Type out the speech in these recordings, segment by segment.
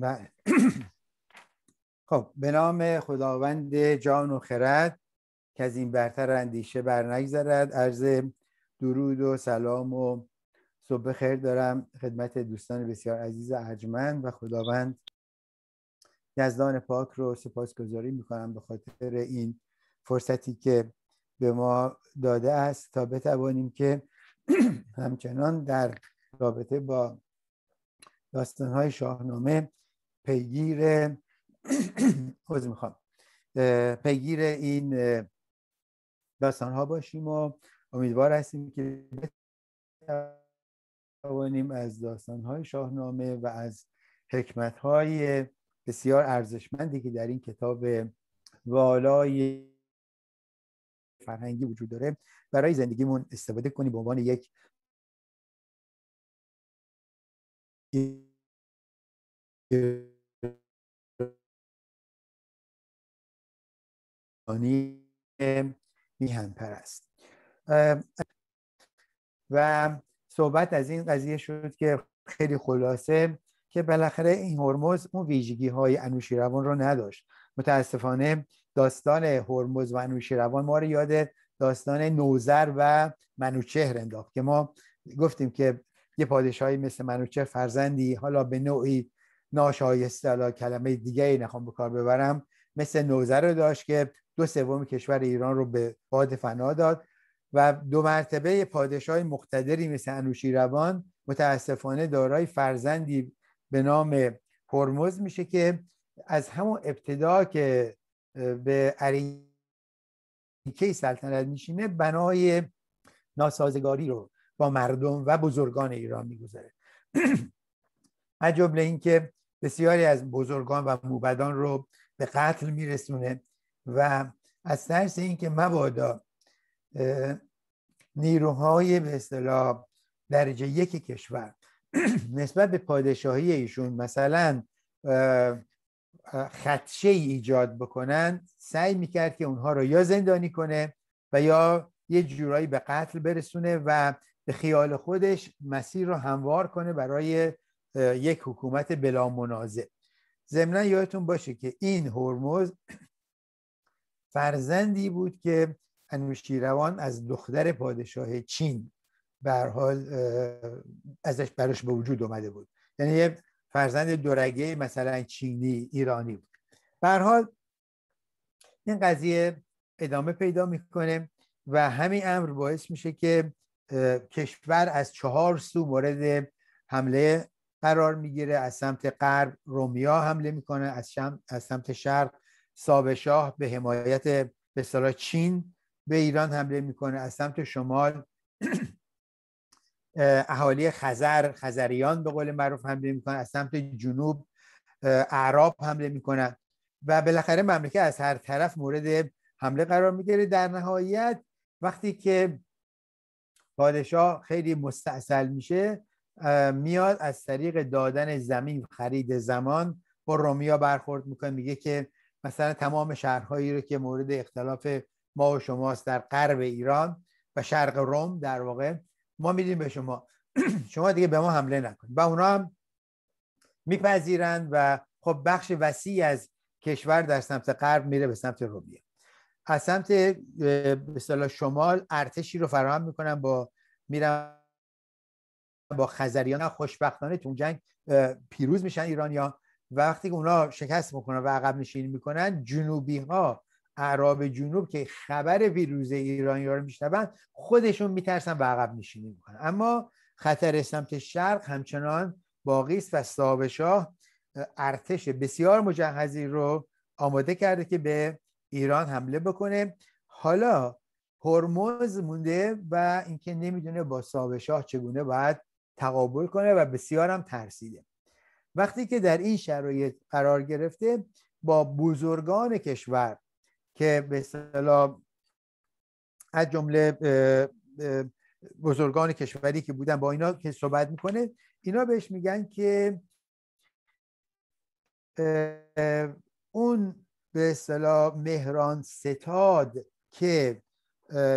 و بله. خب به نام خداوند جان و خرد که از این برتر اندیشه بر نگذرد عرض درود و سلام و صبح خیر دارم خدمت دوستان بسیار عزیز ارجمند و خداوند یزدان پاک رو سپاسگزاری میکنم به خاطر این فرصتی که به ما داده است تا بتوانیم که همچنان در رابطه با داستانهای شاهنامه پیگیر از میخوام پیگیر این داستان ها باشیم و امیدوار هستیم که بتوانیم از داستان های شاهنامه و از حکمت های بسیار ارزشمندی که در این کتاب والای فرهنگی وجود داره برای زندگیمون استفاده کنیم به عنوان یک میهن پرست و صحبت از این قضیه شد که خیلی خلاصه که بالاخره این هرمز اون ویژگی های انوشیروان رو نداشت متاسفانه داستان هرمز و انوشیروان ما رو یاد داستان نوزر و منوچهر انداخت که ما گفتیم که یه پادشاهی مثل منوچهر فرزندی حالا به نوعی ناشایسته حالا کلمه دیگه ای نخوام به کار ببرم مثل نوزر رو داشت که دو سوم کشور ایران رو به باد فنا داد و دو مرتبه پادشاه مقتدری مثل انوشیروان متاسفانه دارای فرزندی به نام هرمز میشه که از همون ابتدا که به عریکه سلطنت میشینه بنای ناسازگاری رو با مردم و بزرگان ایران میگذاره عجب جمله اینکه بسیاری از بزرگان و موبدان رو به قتل میرسونه و از ترس اینکه مبادا نیروهای به اصطلاح درجه یک کشور نسبت به پادشاهی ایشون مثلا خدشه ای ایجاد بکنن سعی میکرد که اونها رو یا زندانی کنه و یا یه جورایی به قتل برسونه و به خیال خودش مسیر رو هموار کنه برای یک حکومت بلا منازع ضمنا یادتون باشه که این هرمز فرزندی بود که انوشیروان از دختر پادشاه چین به حال ازش براش به وجود اومده بود یعنی یه فرزند دورگه مثلا چینی ایرانی بود به حال این قضیه ادامه پیدا میکنه و همین امر باعث میشه که کشور از چهار سو مورد حمله قرار میگیره از سمت غرب رومیا حمله میکنه از, از سمت شرق سابشاه شاه به حمایت به چین به ایران حمله میکنه از سمت شمال اهالی خزر خزریان به قول معروف حمله میکنه. از سمت جنوب اعراب حمله میکنن و بالاخره مملکت از هر طرف مورد حمله قرار میگیره در نهایت وقتی که پادشاه خیلی مستاصل میشه میاد از طریق دادن زمین خرید زمان با رومیا برخورد میکنه میگه که مثلا تمام شهرهایی رو که مورد اختلاف ما و شماست در غرب ایران و شرق روم در واقع ما میدیم به شما شما دیگه به ما حمله نکنید و اونا هم میپذیرند و خب بخش وسیعی از کشور در سمت غرب میره به سمت رومیه از سمت به شمال ارتشی رو فراهم میکنن با میرم با خزریان خوشبختانه تو جنگ پیروز میشن ایرانیان وقتی که اونا شکست میکنن و عقب نشینی میکنن جنوبی ها اعراب جنوب که خبر ویروز ایرانی رو میشنون خودشون میترسن و عقب نشینی میکنن اما خطر سمت شرق همچنان باقی است و صاحب شاه ارتش بسیار مجهزی رو آماده کرده که به ایران حمله بکنه حالا هرمز مونده و اینکه نمیدونه با صاحب شاه چگونه باید تقابل کنه و بسیار هم ترسیده وقتی که در این شرایط قرار گرفته با بزرگان کشور که به اصطلاح از جمله بزرگان کشوری که بودن با اینا که صحبت میکنه اینا بهش میگن که اون به اصطلاح مهران ستاد که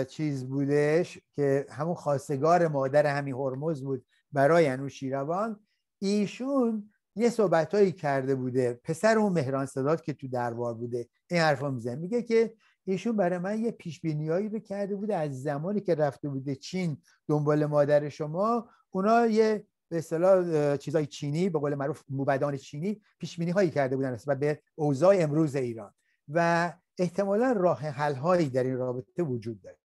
چیز بودش که همون خواستگار مادر همین هرمز بود برای انوشیروان ایشون یه صحبت کرده بوده پسر اون مهران صداد که تو دربار بوده این حرفا میزن میگه که ایشون برای من یه پیش هایی رو کرده بوده از زمانی که رفته بوده چین دنبال مادر شما اونا یه به اصطلاح چیزای چینی به قول معروف موبدان چینی پیش هایی کرده بودن نسبت به اوضاع امروز ایران و احتمالا راه حل هایی در این رابطه وجود داره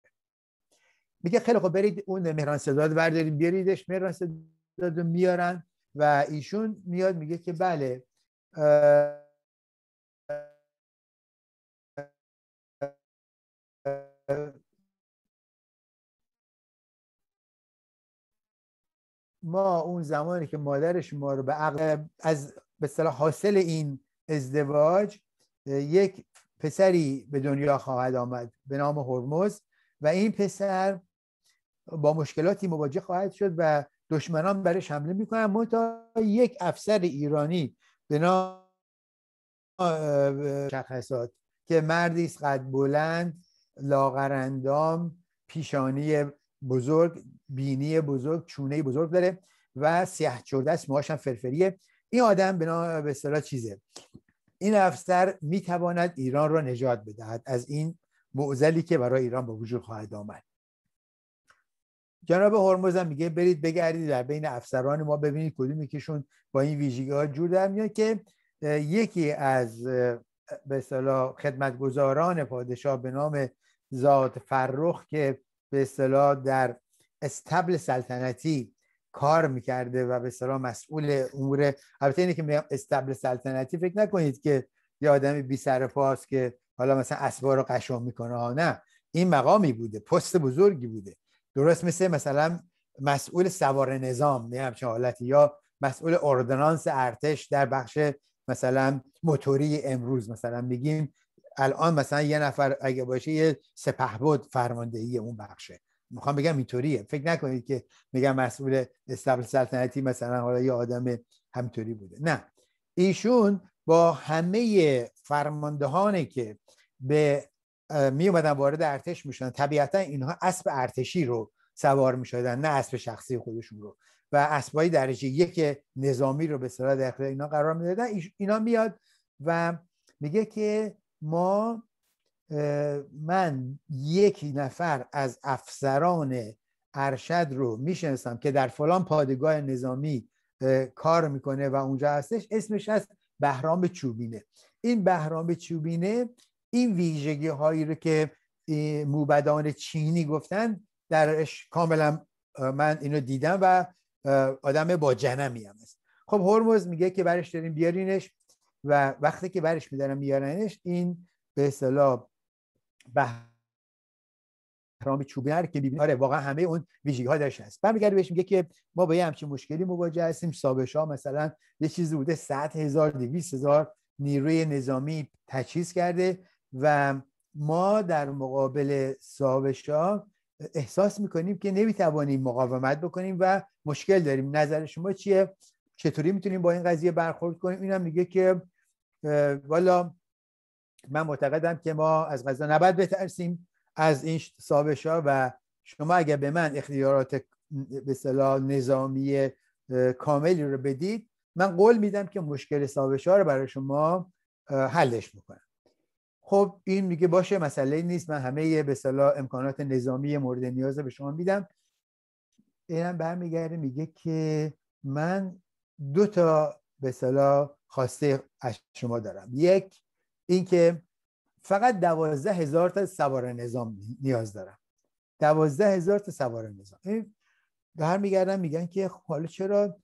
میگه خیلی خب برید اون مهران صداد بردارید بیاریدش مهران صداد میارن و ایشون میاد میگه که بله ما اون زمانی که مادرش ما رو به عقل از به صلاح حاصل این ازدواج یک پسری به دنیا خواهد آمد به نام هرمز و این پسر با مشکلاتی مواجه خواهد شد و دشمنان برش حمله میکنن تا یک افسر ایرانی به نام شخصات که مردی است قد بلند لاغرندام پیشانی بزرگ بینی بزرگ چونه بزرگ داره و سیاه چرده است موهاش هم فرفریه این آدم نام به اصطلاح چیزه این افسر میتواند ایران را نجات بدهد از این معزلی که برای ایران به وجود خواهد آمد جناب هرمز هم میگه برید بگردید در بین افسران ما ببینید کدوم یکیشون با این ویژگی ها جور در میاد که یکی از به اصطلاح خدمتگزاران پادشاه به نام زاد فرخ که به اصطلاح در استبل سلطنتی کار میکرده و به اصطلاح مسئول امور البته اینه که میگم استبل سلطنتی فکر نکنید که یه آدم بی سر پاس که حالا مثلا اسبا رو قشون میکنه ها نه این مقامی بوده پست بزرگی بوده درست مثل مثلا مسئول سوار نظام یه همچین حالتی یا مسئول اردنانس ارتش در بخش مثلا موتوری امروز مثلا میگیم الان مثلا یه نفر اگه باشه یه سپهبد فرماندهی اون بخشه میخوام بگم اینطوریه فکر نکنید که میگم مسئول استبل سلطنتی مثلا حالا یه آدم همطوری بوده نه ایشون با همه فرماندهانی که به می اومدن وارد ارتش میشدن طبیعتا اینها اسب ارتشی رو سوار میشدن نه اسب شخصی خودشون رو و اسبای درجه یک نظامی رو به صلاح در اینا قرار میدادن اینا میاد و میگه که ما من یک نفر از افسران ارشد رو میشناسم که در فلان پادگاه نظامی کار میکنه و اونجا هستش اسمش هست بهرام چوبینه این بهرام چوبینه این ویژگی هایی رو که موبدان چینی گفتن درش کاملا من اینو دیدم و آدم با جنمی هم خب هرمز میگه که برش داریم بیارینش و وقتی که برش میدارن میارنش این به اصطلاح بهرام چوبر که میبینه آره واقعا همه اون ویژگی ها داشت هست برمیگرده بهش میگه که ما با یه همچین مشکلی مواجه هستیم سابشا مثلا یه چیزی بوده 100 هزار 200 هزار نیروی نظامی تجهیز کرده و ما در مقابل صاحب شاه احساس میکنیم که نمیتوانیم مقاومت بکنیم و مشکل داریم نظر شما چیه چطوری میتونیم با این قضیه برخورد کنیم این هم میگه که والا من معتقدم که ما از غذا نباید بترسیم از این صاحب شاه و شما اگر به من اختیارات به صلاح نظامی کاملی رو بدید من قول میدم که مشکل صاحب شاه رو برای شما حلش میکنم خب این میگه باشه مسئله نیست من همه به امکانات نظامی مورد نیاز به شما میدم اینم برمیگرده میگه که من دو تا به صلاح خواسته از شما دارم یک اینکه فقط دوازده هزار تا سوار نظام نیاز دارم دوازده هزار تا سوار نظام این برمیگردن میگن که خب حالا چرا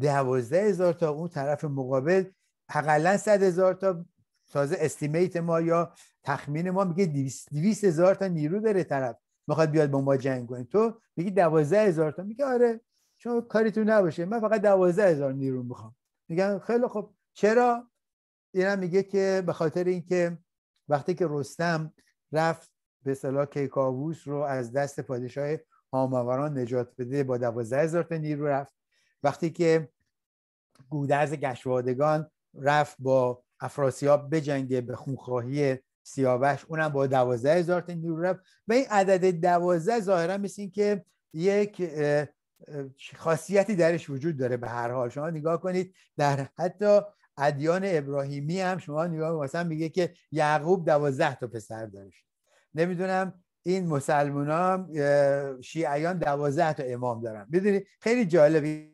دوازده هزار تا اون طرف مقابل حداقل صد هزار تا تازه استیمیت ما یا تخمین ما میگه 200 هزار تا نیرو داره طرف میخواد بیاد با ما جنگ کنه تو میگه 12 هزار تا میگه آره چون تو نباشه من فقط 12 هزار نیرو میخوام میگن خیلی خب چرا اینم میگه که به خاطر اینکه وقتی که رستم رفت به اصطلاح کیکاووس رو از دست پادشاه هاماوران نجات بده با 12 هزار تا نیرو رفت وقتی که گودرز گشوادگان رفت با افراسیاب بجنگه به خونخواهی سیاوش اونم با دوازده هزار تا نیرو رفت و این عدد دوازده ظاهرا مثل این که یک خاصیتی درش وجود داره به هر حال شما نگاه کنید در حتی ادیان ابراهیمی هم شما نگاه مثلا میگه که یعقوب دوازده تا پسر داشت نمیدونم این مسلمان هم شیعیان دوازده تا امام دارن بدونید خیلی جالبی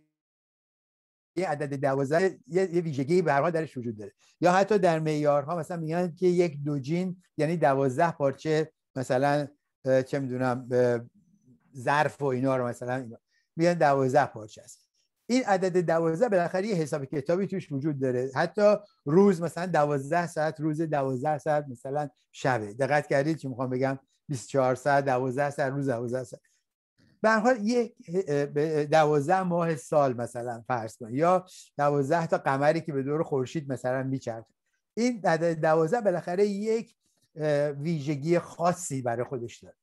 یه عدد دوازده یه, ویژگی به هر حال درش وجود داره یا حتی در معیارها مثلا میگن که یک دوجین یعنی دوازده پارچه مثلا چه میدونم ظرف و اینا رو مثلا میگن دوازده پارچه است این عدد دوازده بالاخره یه حساب کتابی توش وجود داره حتی روز مثلا دوازده ساعت روز دوازده ساعت مثلا شبه دقت کردید چی میخوام بگم 24 ساعت 12 ساعت روز 12 ساعت به حال یک دوازده ماه سال مثلا فرض کن یا دوازده تا قمری که به دور خورشید مثلا میچرخه این دوازده بالاخره یک ویژگی خاصی برای خودش داره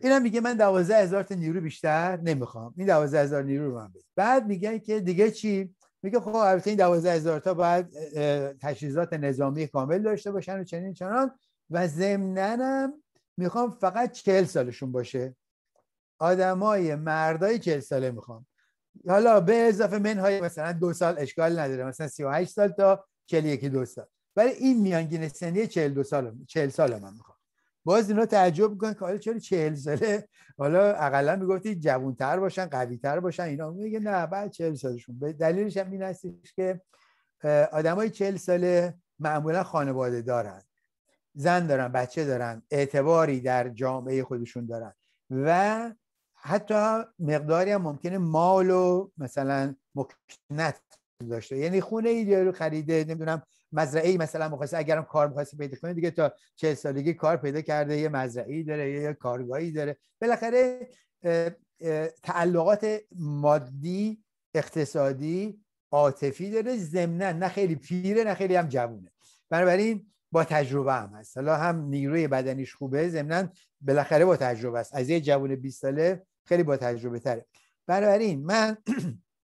اینم میگه من دوازده هزار تا نیرو بیشتر نمیخوام این دوازده هزار نیرو رو من بده بعد میگن که دیگه چی میگه خب البته این دوازده هزار تا باید تجهیزات نظامی کامل داشته باشن و چنین چنان و هم میخوام فقط چهل سالشون باشه آدمای مردای 40 ساله میخوام حالا به اضافه منهای مثلا دو سال اشکال نداره مثلا 38 سال تا 41 دو سال ولی این میانگین سنی 42 سال 40 سال من میخوام باز اینا تعجب میکنن که حالا چرا 40 ساله حالا اقلا میگفتی جوانتر باشن قویتر باشن اینا میگه نه بعد 40 سالشون دلیلش هم این هستش که آدمای 40 ساله معمولا خانواده دارن زن دارن بچه دارن اعتباری در جامعه خودشون دارن و حتی مقداری هم ممکنه مال و مثلا مکنت داشته یعنی خونه ای رو خریده نمیدونم مزرعه ای مثلا اگر اگرم کار می‌خواسته پیدا کنه دیگه تا چه سالگی کار پیدا کرده یه مزرعه ای داره یه کارگاهی داره بالاخره تعلقات مادی اقتصادی عاطفی داره ضمنا نه خیلی پیره نه خیلی هم جوونه بنابراین با تجربه هم هست حالا هم نیروی بدنیش خوبه ضمنا بالاخره با تجربه است از یه جوون 20 ساله خیلی با تجربه تره بنابراین من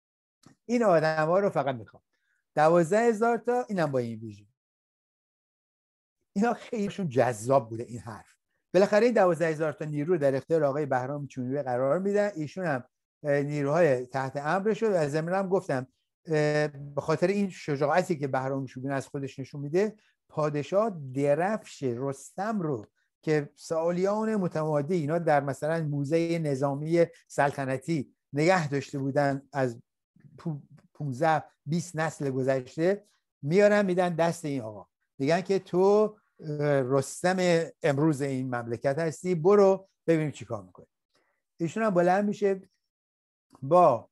این آدم ها رو فقط میخوام دوازده هزار تا اینم با این ویژه اینا خیلیشون جذاب بوده این حرف بالاخره این دوازده هزار تا نیرو در اختیار آقای بهرام چونیوه قرار میدن ایشون هم نیروهای تحت امر شد و از هم گفتم به خاطر این شجاعتی که بهرام چونیوه از خودش نشون میده پادشاه درفش رستم رو که سالیان متمادی اینا در مثلا موزه نظامی سلطنتی نگه داشته بودن از 15 20 نسل گذشته میارن میدن دست این آقا میگن که تو رستم امروز این مملکت هستی برو ببینیم چیکار میکنی ایشون هم بلند میشه با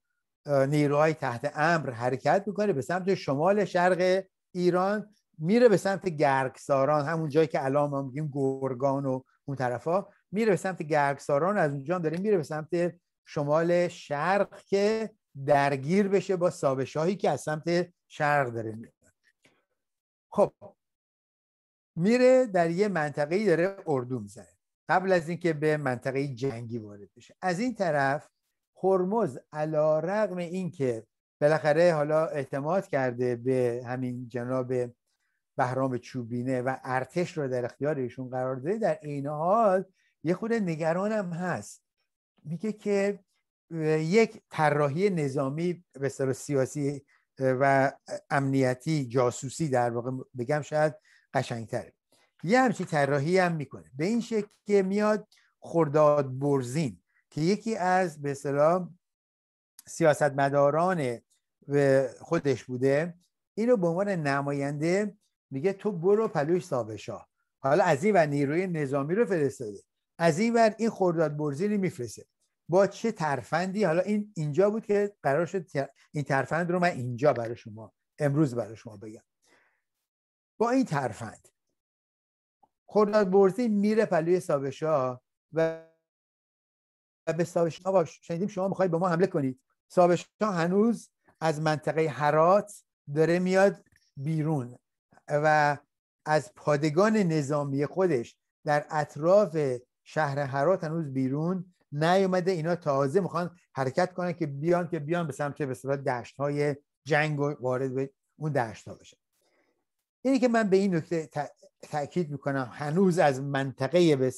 نیروهای تحت امر حرکت میکنه به سمت شمال شرق ایران میره به سمت گرگساران همون جایی که الان ما میگیم گرگان و اون طرفا میره به سمت گرگساران از اونجا هم داره میره به سمت شمال شرق که درگیر بشه با سابشاهی که از سمت شرق داره میاد خب میره در یه منطقه داره اردو میزنه قبل از اینکه به منطقه جنگی وارد بشه از این طرف هرمز علا رقم این که بالاخره حالا اعتماد کرده به همین جناب بهرام چوبینه و ارتش رو در اختیار ایشون قرار داده در این حال یه خود نگرانم هست میگه که یک طراحی نظامی به سیاسی و امنیتی جاسوسی در واقع بگم شاید قشنگتره یه همچین طراحی هم میکنه به این شکل که میاد خرداد برزین که یکی از به سیاست سیاستمداران خودش بوده اینو به عنوان نماینده میگه تو برو پلوش سابشا حالا از این و نیروی نظامی رو فرستاده از این ور این خرداد برزیلی میفرسته با چه ترفندی حالا این اینجا بود که قرار شد این ترفند رو من اینجا برای شما امروز برای شما بگم با این ترفند خرداد برزی میره پلوی سابشا و به سابشا آقا شنیدیم شما میخواید به ما حمله کنید سابشا هنوز از منطقه حرات داره میاد بیرون و از پادگان نظامی خودش در اطراف شهر هرات هنوز بیرون نیومده اینا تازه میخوان حرکت کنن که بیان که بیان به سمت به صورت دشت های جنگ وارد به اون دشت ها بشن اینی که من به این نکته تاکید میکنم هنوز از منطقه به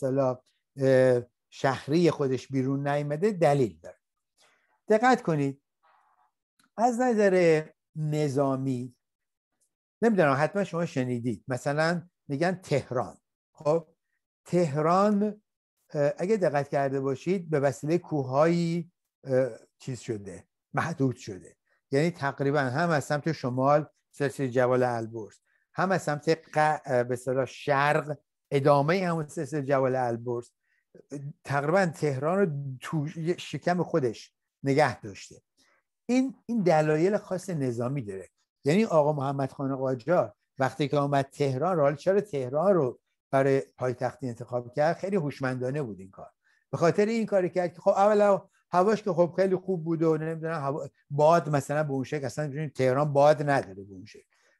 شهری خودش بیرون نیامده دلیل داره دقت کنید از نظر نظامی نمیدونم حتما شما شنیدید مثلا میگن تهران خب تهران اگه دقت کرده باشید به وسیله کوههایی چیز شده محدود شده یعنی تقریبا هم از سمت شمال سلسله جوال البرز هم از سمت ق... به شرق ادامه همون سلسله جوال البرز تقریبا تهران رو تو شکم خودش نگه داشته این این دلایل خاص نظامی داره یعنی آقا محمد خان قاجار وقتی که آمد تهران را چرا تهران رو برای پایتختی انتخاب کرد خیلی هوشمندانه بود این کار به خاطر این کاری کرد که خب اولا هواش که خب خیلی خوب بود و نمیدونم هوا... باد مثلا به اون شکل اصلا تهران باد نداره به اون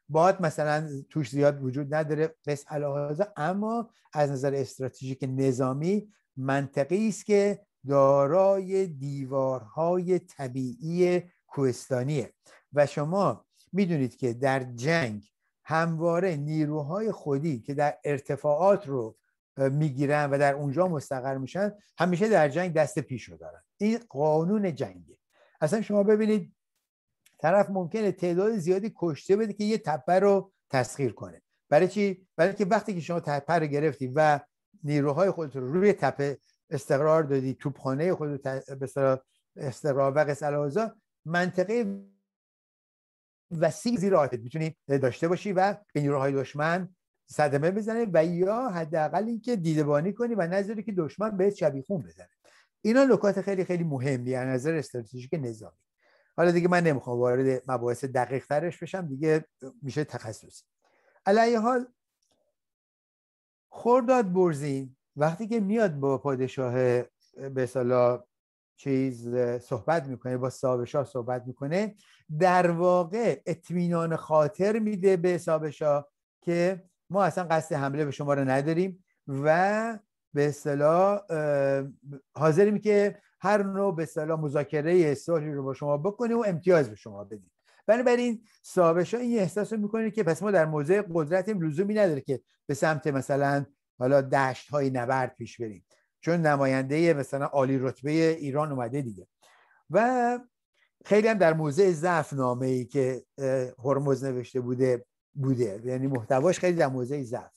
باد مثلا توش زیاد وجود نداره بس علاوه اما از نظر استراتژیک نظامی منطقی است که دارای دیوارهای طبیعی کوهستانیه و شما میدونید که در جنگ همواره نیروهای خودی که در ارتفاعات رو میگیرن و در اونجا مستقر میشن همیشه در جنگ دست پیش رو دارن این قانون جنگه اصلا شما ببینید طرف ممکنه تعداد زیادی کشته بده که یه تپه رو تسخیر کنه برای چی برای که وقتی که شما تپه رو گرفتی و نیروهای خودت رو روی تپه استقرار دادی توپخانه خودت به استقرار و منطقه وسیع زیر آتت میتونی داشته باشی و به نیروهای دشمن صدمه بزنه و یا حداقل اینکه دیدبانی کنی و نظری که دشمن بهت شبیخون بزنه اینا نکات خیلی خیلی مهمی از نظر استراتژیک نظامی حالا دیگه من نمیخوام وارد مباحث دقیق ترش بشم دیگه میشه تخصصی علیه حال خورداد برزین وقتی که میاد با پادشاه به چیز صحبت میکنه با سابشا صحبت میکنه در واقع اطمینان خاطر میده به سابشا که ما اصلا قصد حمله به شما رو نداریم و به اصطلاح حاضریم که هر نوع به اصطلاح مذاکره صلحی رو با شما بکنیم و امتیاز به شما بدیم بنابراین سابش این احساس رو میکنه که پس ما در موضع قدرتیم لزومی نداره که به سمت مثلا حالا دشت های نبرد پیش بریم چون نماینده مثلا عالی رتبه ایران اومده دیگه و خیلی هم در موزه ضعف نامه ای که هرمز نوشته بوده بوده یعنی محتواش خیلی در موزه ضعف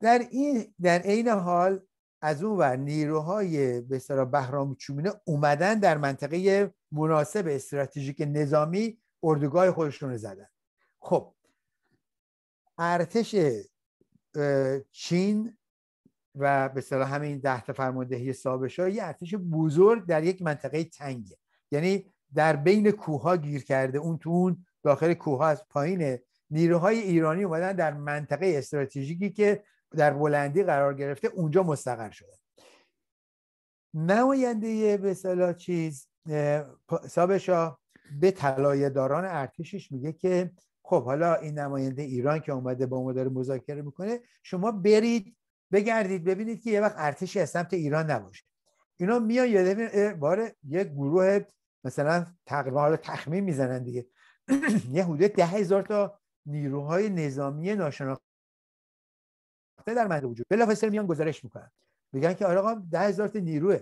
در این در عین حال از اون ور نیروهای به اصطلاح بهرام چومینه اومدن در منطقه مناسب استراتژیک نظامی اردوگاه خودشون رو زدن خب ارتش چین و به صلاح همین تا فرماندهی سابشا یه ارتش بزرگ در یک منطقه تنگه یعنی در بین کوه گیر کرده اون تو اون داخل کوه از پایین نیروهای ایرانی اومدن در منطقه استراتژیکی که در بلندی قرار گرفته اونجا مستقر شده نماینده به صلاح چیز سابشا به طلایه داران ارتشش میگه که خب حالا این نماینده ایران که اومده با ما داره مذاکره میکنه شما برید بگردید ببینید که یه وقت ارتشی از سمت ایران نباشه اینا میان یه بار یه گروه مثلا تقریبا حالا تخمین میزنن دیگه یه حدود ده هزار تا نیروهای نظامی ناشناخته در منطقه وجود بلافاصله میان گزارش میکنن میگن که آره آقا ده هزار تا نیروه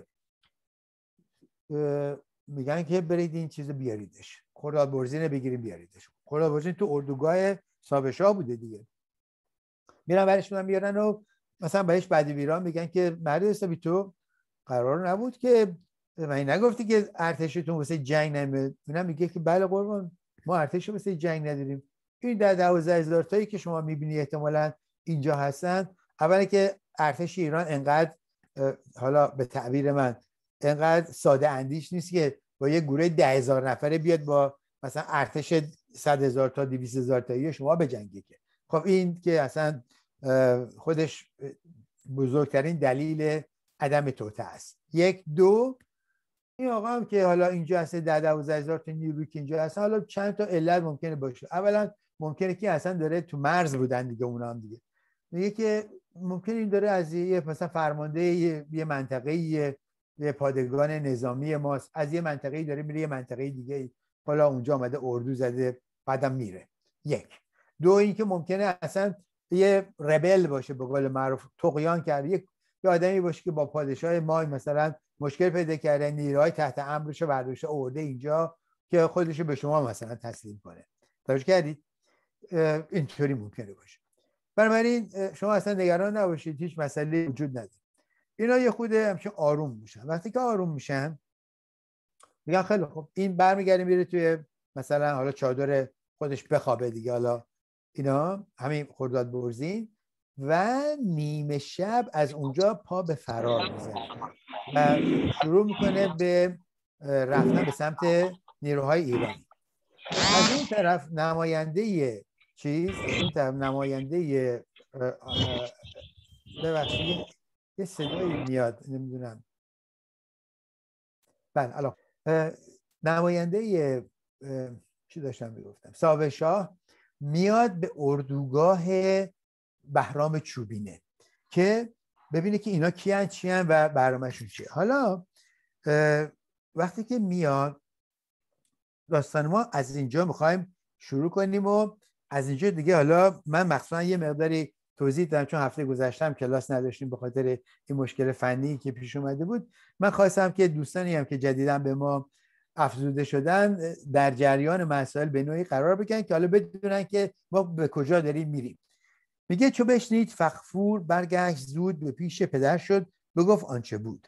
میگن که برید این چیز بیاریدش برزین بگیریم بیاریدش برزین تو اردوگاه سابشاه بوده دیگه میرن برش میارن و مثلا بهش بعدی ویران میگن که مرد حسابی تو قرار نبود که من نگفتی که ارتشتون واسه جنگ نمیاد اونم میگه که بله قربان ما ارتش واسه جنگ نداریم این در دوازده هزار تایی که شما میبینی احتمالا اینجا هستن اولا که ارتش ایران انقدر حالا به تعبیر من انقدر ساده اندیش نیست که با یه گروه ده هزار نفره بیاد با مثلا ارتش صد هزار تا دویست هزار تایی شما جنگی که خب این که اصلا خودش بزرگترین دلیل عدم توته است یک دو این آقا هم که حالا اینجا هست در دوزه هزار تا نیروی که اینجا هست حالا چند تا علت ممکنه باشه اولا ممکنه که اصلا داره تو مرز بودن دیگه اونا هم دیگه میگه که ممکن این داره از یه مثلا فرمانده یه منطقه یه پادگان نظامی ماست از یه منطقه داره میره یه منطقه دیگه حالا اونجا آمده اردو زده بعدم میره یک دو اینکه ممکنه اصلا یه ربل باشه به قول معروف تقیان کرده یه آدمی باشه که با پادشاه مای مثلا مشکل پیدا کرده نیروهای تحت امرش و برداشته آورده اینجا که خودش به شما مثلا تسلیم کنه توجه کردید اینطوری ممکنه باشه بنابراین شما اصلا نگران نباشید هیچ مسئله وجود نداره اینا یه خود همچه آروم میشن وقتی که آروم میشن میگن خیلی خب این برمیگرده میره توی مثلا حالا چادر خودش بخوابه دیگه حالا اینا همین خرداد برزین و نیمه شب از اونجا پا به فرار میزن و شروع میکنه به رفتن به سمت نیروهای ایران از این طرف نماینده چیز این طرف نماینده ببخشید یه صدایی میاد نمیدونم بله الان نماینده چی داشتم میگفتم ساوه شاه میاد به اردوگاه بهرام چوبینه که ببینه که اینا کیان چیان و برنامهشون چیه حالا وقتی که میاد داستان ما از اینجا میخوایم شروع کنیم و از اینجا دیگه حالا من مخصوصا یه مقداری توضیح دادم چون هفته گذشتم کلاس نداشتیم به خاطر این مشکل فنی که پیش اومده بود من خواستم که دوستانی هم که جدیدا به ما افزوده شدن در جریان مسائل به نوعی قرار بگن که حالا بدونن که ما به کجا داریم میریم میگه چو بشنید فخفور برگشت زود به پیش پدر شد بگفت آنچه بود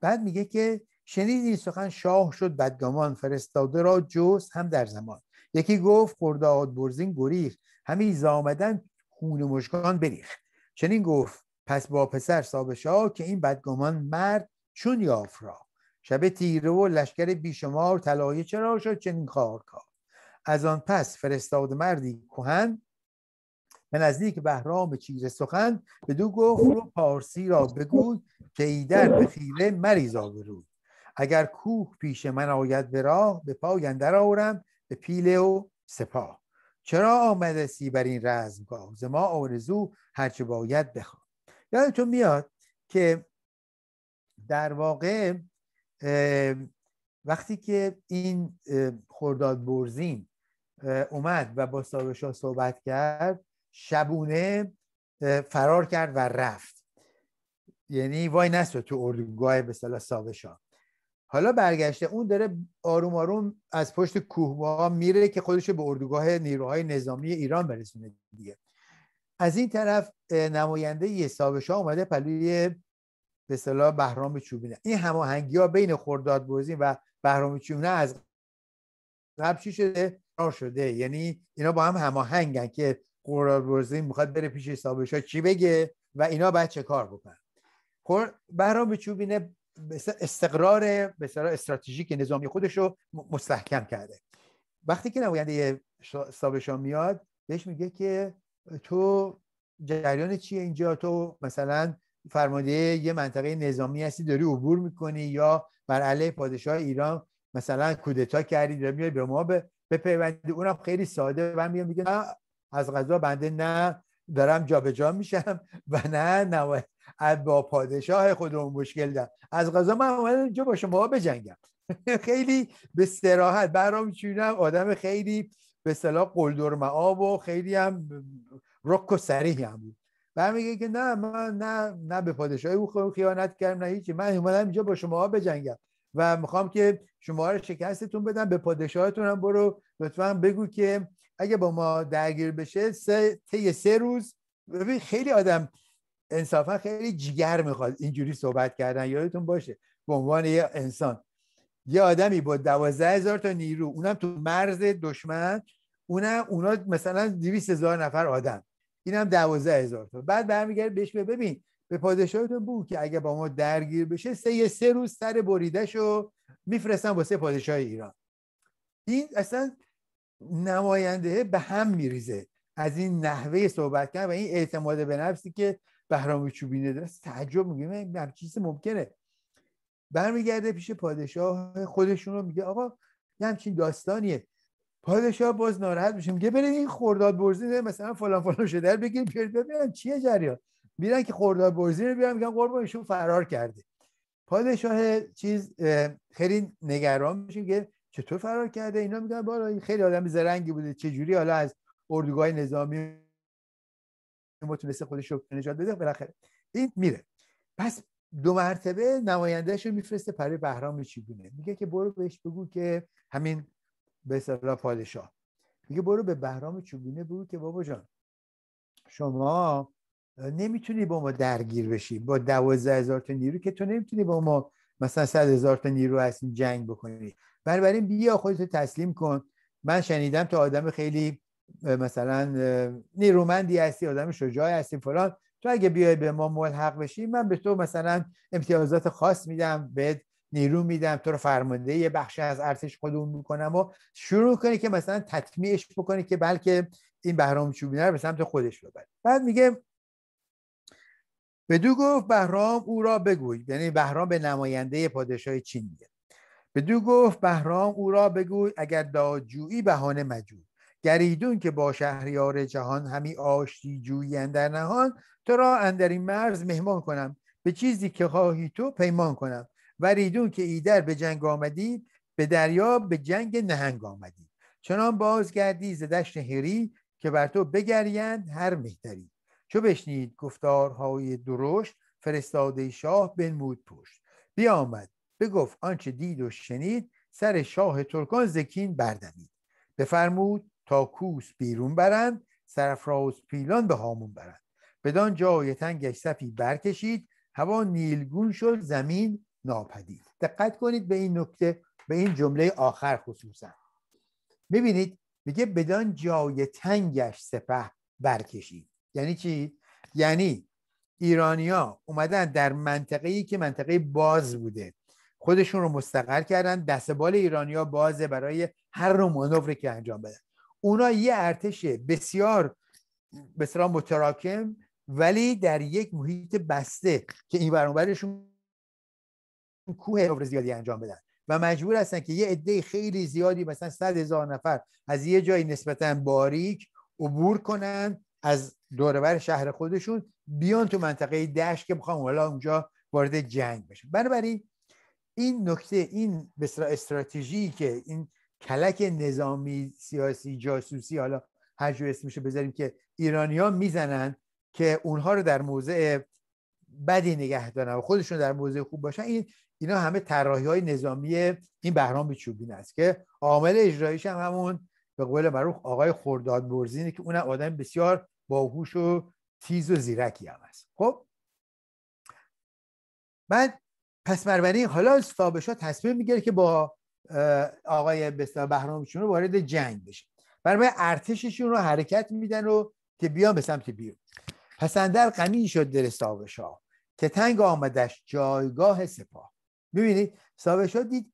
بعد میگه که شنید این سخن شاه شد بدگمان فرستاده را جز هم در زمان یکی گفت خرداد برزین گریخ همی زامدن خون مشکان بریخ چنین گفت پس با پسر صاحب شاه که این بدگمان مرد چون یافرا را شب تیره و لشکر بیشمار طلایه چرا شد چنین کار از آن پس فرستاد مردی کهن به نزدیک بهرام چیره سخن به دو گفت رو پارسی را بگوی که ایدر به خیره مریض برود اگر کوه پیش من آید به راه به پای اندر آورم به پیله و سپاه چرا آمدستی بر این رزمگاه ز ما آرزو هرچه باید بخواه یادتون میاد که در واقع وقتی که این خرداد برزین اومد و با سابشا صحبت کرد شبونه فرار کرد و رفت یعنی وای نست تو اردوگاه به صلاح حالا برگشته اون داره آروم آروم از پشت کوه میره که خودش به اردوگاه نیروهای نظامی ایران برسونه دیگه از این طرف نماینده یه اومده پلوی به اصطلاح بهرام چوبینه این هماهنگی ها بین خرداد برزین و بهرام چوبینه از قبل چی شده شده یعنی اینا با هم هماهنگن که خرداد برزین میخواد بره پیش حسابش چی بگه و اینا باید چه کار بکنن بهرام چوبینه استقرار به استراتژیک نظامی خودش رو مستحکم کرده وقتی که نماینده حسابش میاد بهش میگه که تو جریان چیه اینجا تو مثلا فرمانده یه منطقه نظامی هستی داری عبور میکنی یا بر علیه پادشاه ایران مثلا کودتا کردی داری میای به ما بپیوندی اونم خیلی ساده و میگه میگه از غذا بنده نه دارم جابجا جا میشم و نه نه با پادشاه خودمون مشکل دارم از غذا من اومدم اینجا با شما بجنگم خیلی به استراحت برام چونم آدم خیلی به صلاح قلدر معاب و خیلی هم رک و سریح هم بود و میگه که نه من نه نه به پادشاهی او خیانت کردم نه هیچی من اومدم اینجا با شماها بجنگم و میخوام که شما رو شکستتون بدم به پادشاهتون هم برو لطفا بگو که اگه با ما درگیر بشه سه طی سه روز ببین خیلی آدم انصافا خیلی جگر میخواد اینجوری صحبت کردن یادتون باشه به عنوان یه انسان یه آدمی با دوازده هزار تا نیرو اونم تو مرز دشمن اونم اونا مثلا دویست هزار نفر آدم اینم هم هزار تا بعد برمیگرد بهش ببین به پادشاه تو که اگه با ما درگیر بشه سه سه روز سر بریدش رو میفرستن واسه پادشاه ایران این اصلا نماینده به هم میریزه از این نحوه صحبت کردن و این اعتماد به نفسی که بهرام چوبینه داره تعجب میگه من ممکنه برمیگرده پیش پادشاه خودشون رو میگه آقا یه همچین داستانیه پادشاه باز ناراحت میشه میگه برید این خرداد برزین مثلا فلان فلان شده در بگیریم بیارید چیه جریان میرن که خرداد برزی رو بیارن میگن قربان ایشون فرار کرده پادشاه چیز خیلی نگران میشه میگه چطور فرار کرده اینا میگن بالا خیلی آدم زرنگی بوده چه جوری حالا از اردوگاه نظامی متونسته خودش رو نجات بده بالاخره این میره پس دو مرتبه نمایندهش رو میفرسته برای بهرام چیگونه میگه که برو بهش بگو که همین به پادشاه میگه برو به بهرام چوبینه برو که بابا جان شما نمیتونی با ما درگیر بشی با دوازده هزار تا نیرو که تو نمیتونی با ما مثلا صد هزار تا نیرو هستی جنگ بکنی بنابراین بیا خودت تسلیم کن من شنیدم تو آدم خیلی مثلا نیرومندی هستی آدم شجاعی هستی فلان تو اگه بیای به ما ملحق بشی من به تو مثلا امتیازات خاص میدم بهت نیرو میدم تو رو فرمانده یه بخشی از ارتش خودمون میکنم و شروع کنی که مثلا تطمیعش بکنی که بلکه این بهرام چوبینه رو به سمت خودش ببره بعد میگه بدو گفت بهرام او را بگوی یعنی بهرام به نماینده پادشاه چین میگه بدو گفت بهرام او را بگوی اگر داجویی بهانه مجوی گریدون که با شهریار جهان همی آشتی جویی اندر نهان تو را اندر این مرز مهمان کنم به چیزی که خواهی تو پیمان کنم وریدون که ایدر به جنگ آمدید به دریا به جنگ نهنگ آمدید چنان بازگردی ز دشت هری که بر تو بگریند هر مهتری چو بشنید گفتارهای درشت فرستاده شاه بنمود پشت بیامد بگفت آنچه دید و شنید سر شاه ترکان زکین بردمید بفرمود تا کوس بیرون برند سرفراز پیلان به هامون برند بدان جای تنگش صفی برکشید هوا نیلگون شد زمین ناپدید دقت کنید به این نکته به این جمله آخر خصوصا میبینید میگه بدان جای تنگش سپه برکشید یعنی چی یعنی ایرانیا اومدن در منطقه ای که منطقه باز بوده خودشون رو مستقر کردن دست بال ایرانیا بازه برای هر نوع مانوری که انجام بدن اونا یه ارتش بسیار بسیار متراکم ولی در یک محیط بسته که این برانبرشون کوه حفر زیادی انجام بدن و مجبور هستن که یه عده خیلی زیادی مثلا صد هزار نفر از یه جایی نسبتا باریک عبور کنن از دوربر شهر خودشون بیان تو منطقه دشت که میخوام حالا اونجا وارد جنگ بشن بنابراین این نکته این بسیار استراتژی که این کلک نظامی سیاسی جاسوسی حالا هر جو اسمشو بذاریم که ایرانیا میزنن که اونها رو در موضع بدی نگه دارن و خودشون در موضع خوب باشن این اینا همه طراحی های نظامی این بهرام چوبین است که عامل اجراییش هم همون به قول معروف آقای خرداد برزینه که اونم آدم بسیار باهوش و تیز و زیرکی هم است خب بعد پس مروری حالا استابشا تصمیم میگیره که با آقای بسیار بهرام چوبین وارد جنگ بشه برای ارتششون رو حرکت میدن و که بیان به سمت بیرون پسندر غنی شد در ها که تنگ آمدش جایگاه سپاه میبینید ساوشا دید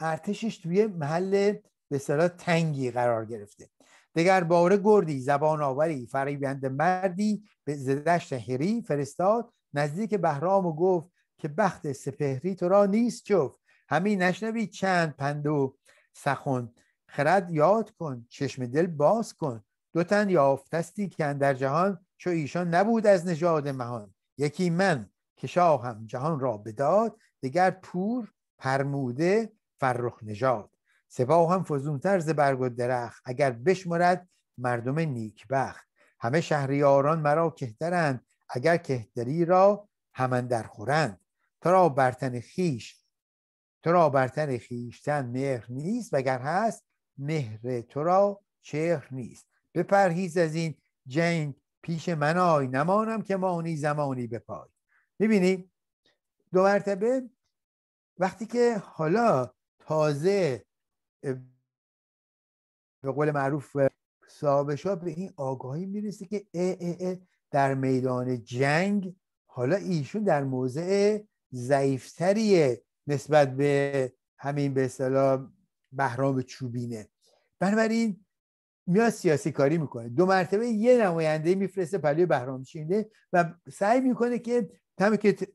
ارتشش توی محل به صلاح تنگی قرار گرفته دگر باره گردی زبان آوری فریبند مردی به زدشت هری فرستاد نزدیک بهرام و گفت که بخت سپهری تو را نیست جفت همین نشنوی چند پند و سخن خرد یاد کن چشم دل باز کن دو تن یافتستی که در جهان چو ایشان نبود از نژاد مهان یکی من که شاه هم جهان را بداد دگر پور پرموده فرخ نژاد سپاه هم فزون ز برگ و درخت اگر بشمرد مردم نیکبخت همه شهریاران مرا کهترند اگر کهتری را همان در خورند تو را برتن خیش تو را برتن خیشتن مهر نیست وگر هست مهر تو را چهر نیست بپرهیز از این جنگ پیش منای نمانم که مانی زمانی بپای میبینی دو مرتبه وقتی که حالا تازه به قول معروف صاحب به این آگاهی میرسه که اه اه اه در میدان جنگ حالا ایشون در موضع ضعیفتریه نسبت به همین به اصطلاح بهرام چوبینه بنابراین میاد سیاسی کاری میکنه دو مرتبه یه نماینده میفرسته پلوی بهرام چینده و سعی میکنه که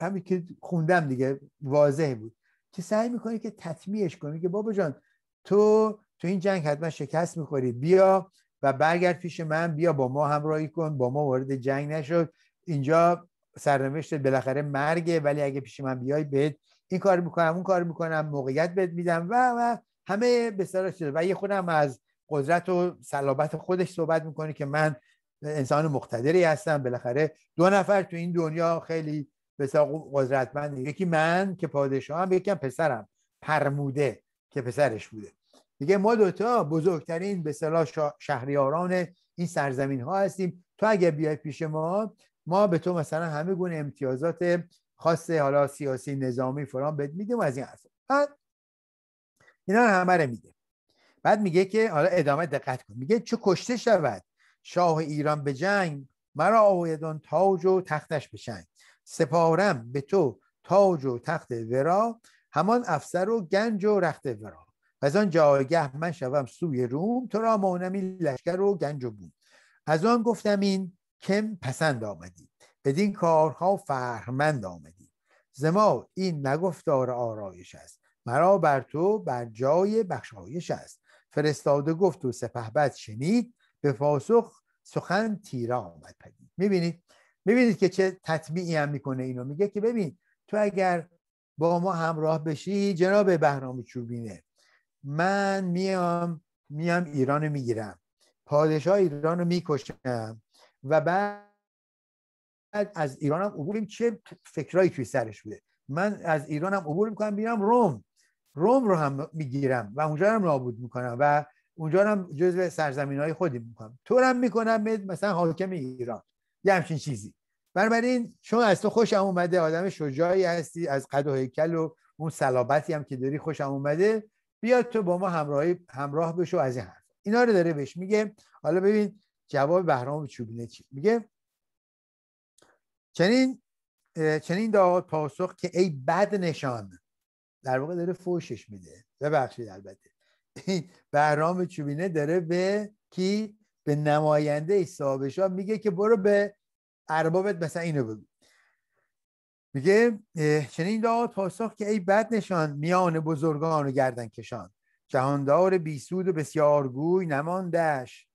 همین که خوندم دیگه واضح بود که سعی میکنی که تطمیعش کنه که بابا جان تو تو این جنگ حتما شکست میخوری بیا و برگرد پیش من بیا با ما همراهی کن با ما وارد جنگ نشد اینجا سرنوشت بالاخره مرگه ولی اگه پیش من بیای بهت این کار میکنم اون کار میکنم موقعیت بهت میدم و و همه به چیز و یه خودم از قدرت و صلابت خودش صحبت میکنه که من انسان مقتدری هستم بالاخره دو نفر تو این دنیا خیلی بسیار قدرتمند یکی من که پادشاهم یکی هم پسرم پرموده که پسرش بوده دیگه ما دوتا بزرگترین به صلاح شهریاران این سرزمین ها هستیم تو اگه بیای پیش ما ما به تو مثلا همه گونه امتیازات خاص حالا سیاسی نظامی فرام بد میدیم از این حرف بعد اینا همه رو میده بعد میگه که حالا ادامه دقت کن میگه چه کشته شود شاه ایران به جنگ مرا آیدان تاج و تختش به سپارم به تو تاج و تخت ورا همان افسر و گنج و رخت ورا و از آن جایگه من شوم سوی روم تو را مانمی لشکر و گنج و بود از آن گفتم این کم پسند آمدی بدین کارها فرمند آمدی زما این نگفتار آرایش است مرا بر تو بر جای بخشایش است فرستاده گفت و سپهبد شنید به پاسخ سخن تیره آمد پدید میبینید که چه تطمیعی هم میکنه اینو میگه که ببین تو اگر با ما همراه بشی جناب بهرام چوبینه من میام میام ایرانو میگیرم پادشاه ایرانو میکشم و بعد از ایرانم عبوریم چه فکرایی توی سرش بوده من از ایرانم عبور میکنم میرم روم روم رو هم میگیرم و اونجا هم نابود میکنم و اونجا هم جزء سرزمین های خودی میکنم تو هم میکنم مثلا حاکم ایران یه همچین چیزی این چون از تو خوشم اومده آدم شجاعی هستی از قد و هیکل و اون سلابتی هم که داری خوشم اومده بیاد تو با ما همراهی همراه بشو از این حرف اینا رو داره بهش میگه حالا ببین جواب بهرام چوبینه چی میگه چنین چنین داد پاسخ که ای بد نشان در واقع داره فوشش میده ببخشید البته بهرام چوبینه داره به کی به نماینده صاحبشا میگه که برو به اربابت مثلا اینو بگو میگه چنین داد پاسخ که ای بد نشان میان بزرگان و گردن کشان جهاندار بیسود و بسیار گوی نماندش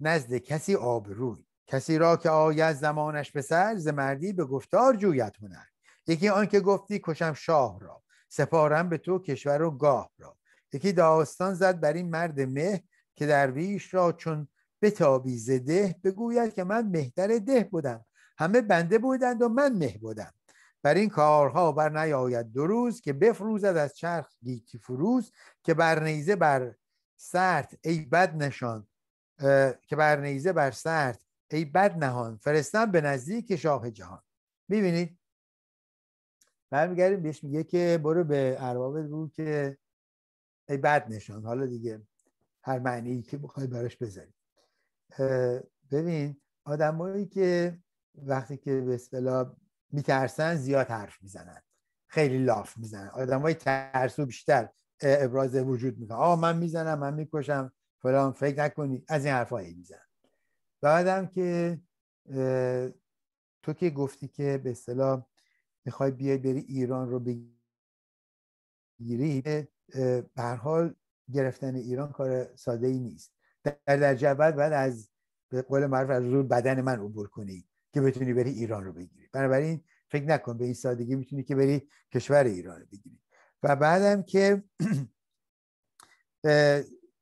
نزد کسی آبروی کسی را که آید زمانش به سر ز مردی به گفتار جویت هنر یکی آن که گفتی کشم شاه را سپارم به تو کشور و گاه را یکی داستان زد بر این مرد مه که درویش را چون بتابی زده بگوید که من مهتر ده بودم همه بنده بودند و من مه بودم بر این کارها بر نیاید دو روز که بفروزد از چرخ گیتی فروز که بر نیزه بر سرد ای بد نشان که بر نیزه بر سرد ای بد نهان فرستن به نزدیک شاه جهان میبینید برمیگردیم بهش میگه که برو به ارباب بود که ای بد نشان حالا دیگه هر معنی که بخوای براش بذاری ببین آدمایی که وقتی که به اصطلاح میترسن زیاد حرف میزنن خیلی لاف میزنن آدمای ترسو بیشتر ابراز وجود میکنن آه من میزنم من میکشم فلان فکر نکنی از این حرفایی میزن بعدم که تو که گفتی که به اصطلاح میخوای بیای بری ایران رو بگیری به حال گرفتن ایران کار ساده ای نیست در درجه اول بعد از به قول معروف از روی بدن من عبور کنی که بتونی بری ایران رو بگیری بنابراین فکر نکن به این سادگی میتونی که بری کشور ایران رو بگیری و بعدم که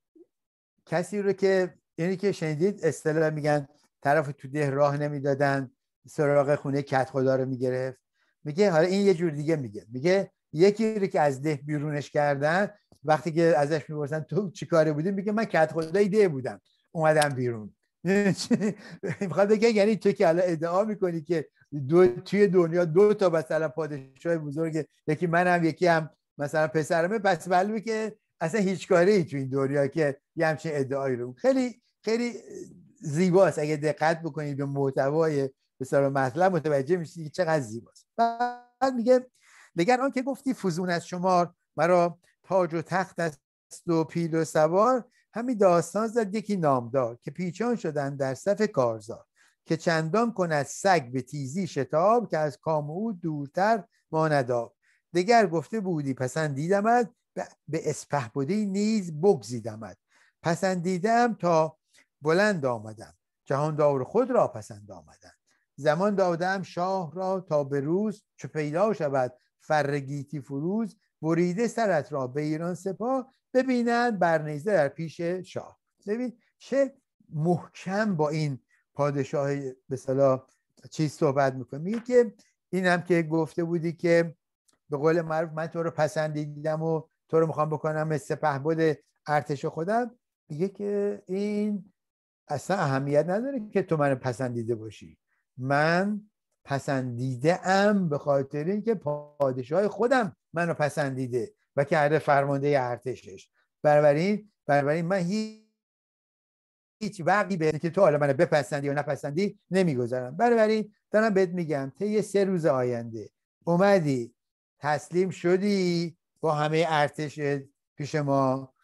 کسی رو که یعنی که شنیدید اصطلاح میگن طرف تو ده راه نمیدادن سراغ خونه کت خدا رو میگرفت میگه حالا این یه جور دیگه میگه میگه یکی رو که از ده بیرونش کردن وقتی که ازش میپرسن تو کاره بودی میگه من کت خدای ده بودم اومدم بیرون میخواد بگه یعنی تو که الان ادعا میکنی که دو توی دنیا دو تا مثلا پادشاه بزرگ یکی منم یکی هم مثلا پسرمه پس معلومه که اصلا هیچ کاری ای تو این دنیا که یه همچین ادعایی رو خیلی خیلی زیباست اگه دقت بکنید به محتوای مثلا مطلب متوجه میشید چقدر زیباست بعد میگه دگر آن که گفتی فزون از شمار مرا تاج و تخت است و پیل و سوار همی داستان زد یکی نامدار که پیچان شدن در صف کارزار که چندان کند سگ به تیزی شتاب که از کام او دورتر ما آب دگر گفته بودی پسندیدمت به اسپه بودی نیز بگزیدمت پسندیدم تا بلند آمدم جهان داور خود را پسند آمدم زمان دادم شاه را تا به روز چه پیدا شود فرگیتی فروز بریده سرت را به ایران سپاه ببینند برنیزه در پیش شاه ببین چه محکم با این پادشاه به صلاح چیز صحبت میکنه میگه که این هم که گفته بودی که به قول معروف من تو رو پسندیدم و تو رو میخوام بکنم سپه بود ارتش خودم میگه که این اصلا اهمیت نداره که تو من پسندیده باشی من پسندیده ام به خاطر اینکه پادشاه خودم منو پسندیده و کرده فرمانده ارتشش بنابراین بنابراین من هیچ هیچ وقتی به که تو حالا منو بپسندی یا نپسندی نمیگذارم بنابراین دارم بهت میگم طی سه روز آینده اومدی تسلیم شدی با همه ارتش پیش ما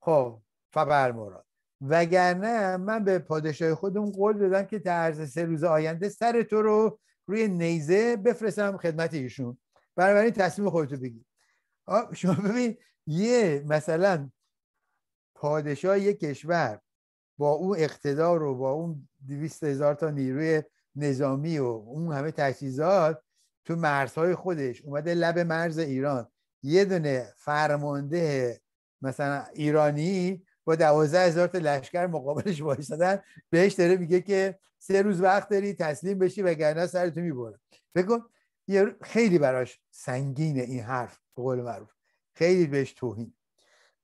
خب فبر مراد وگرنه من به پادشاه خودم قول دادم که در سه روز آینده سر تو رو روی نیزه بفرستم خدمت ایشون بنابراین تصمیم خودتو بگیر شما ببین یه مثلا پادشاه یک کشور با اون اقتدار و با اون دویست هزار تا نیروی نظامی و اون همه تجهیزات تو مرزهای خودش اومده لب مرز ایران یه دونه فرمانده مثلا ایرانی با دوازده هزار تا لشکر مقابلش وایستادن بهش داره میگه که سه روز وقت داری تسلیم بشی وگرنه سرتو میبرم بگو یه خیلی براش سنگینه این حرف به قول معروف خیلی بهش توهین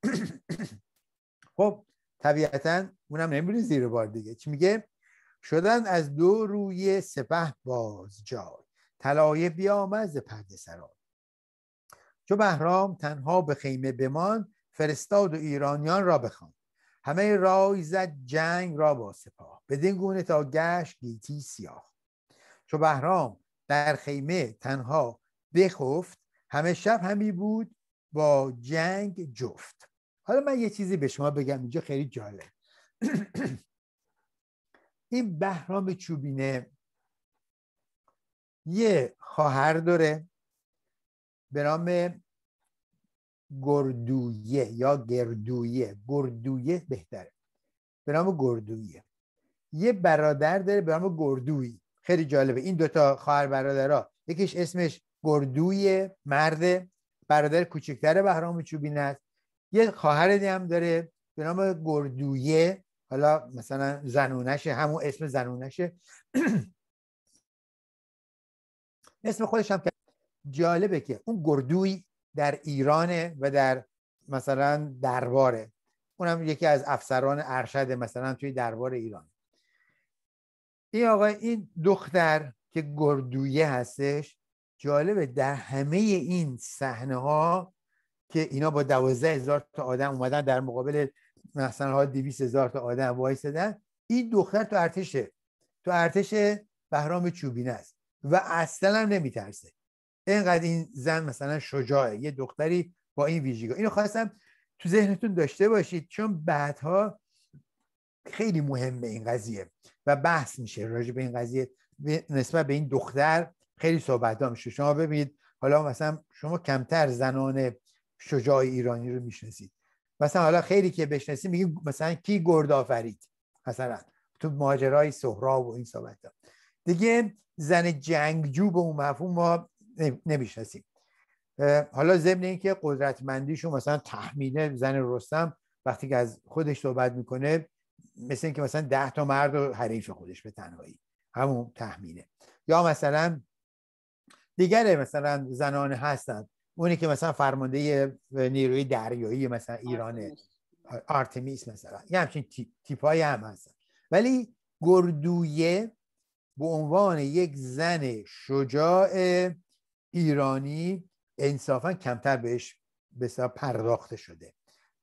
خب طبیعتا اونم نمیبینی زیر بار دیگه چی میگه شدن از دو روی سپه باز جای طلایه بیامد ز پرده سران چو بهرام تنها به خیمه بمان فرستاد و ایرانیان را بخوان همه رای زد جنگ را با سپاه بدین گونه تا گشت گیتی سیاه چو بهرام در خیمه تنها بخفت همه شب همی بود با جنگ جفت حالا من یه چیزی به شما بگم اینجا خیلی جالب این بهرام چوبینه یه خواهر داره به نام گردویه یا گردویه گردویه بهتره به نام گردویه یه برادر داره به نام گردوی خیلی جالبه این دوتا خواهر برادرها یکیش اسمش گردویه مرد برادر کوچکتر بهرام چوبین است یه خواهر هم داره به نام گردویه حالا مثلا زنونشه همون اسم زنونشه اسم خودش هم جالبه که اون گردوی در ایرانه و در مثلا درباره اونم یکی از افسران ارشد مثلا توی دربار ایران این آقا این دختر که گردویه هستش جالبه در همه این صحنه ها که اینا با دوازده هزار تا آدم اومدن در مقابل مثلا ها دیویس هزار تا آدم وایستدن این دختر تو ارتشه تو ارتش بهرام چوبینه است و اصلا نمیترسه اینقدر این زن مثلا شجاعه یه دختری با این ویژگی اینو خواستم تو ذهنتون داشته باشید چون بعدها خیلی مهمه این قضیه و بحث میشه راجع به این قضیه نسبت به این دختر خیلی صحبت ها میشه شما ببینید حالا مثلا شما کمتر زنان شجاع ایرانی رو میشناسید مثلا حالا خیلی که بشناسید میگیم مثلا کی گرد آفرید مثلا تو ماجرای سهراب و این صحبت ها دیگه زن جنگجو به اون مفهوم ما نمیشناسیم حالا ضمن اینکه قدرتمندیشون مثلا تحمیله زن رستم وقتی که از خودش صحبت میکنه مثل اینکه مثلا ده تا مرد و حریف خودش به تنهایی همون تحمیله یا مثلا دیگره مثلا زنان هستن اونی که مثلا فرمانده نیروی دریایی مثلا ایران آرتمیس مثلا یه همچین تیپ های هم هستن ولی گردویه به عنوان یک زن شجاع ایرانی انصافا کمتر بهش بسیار پرداخته شده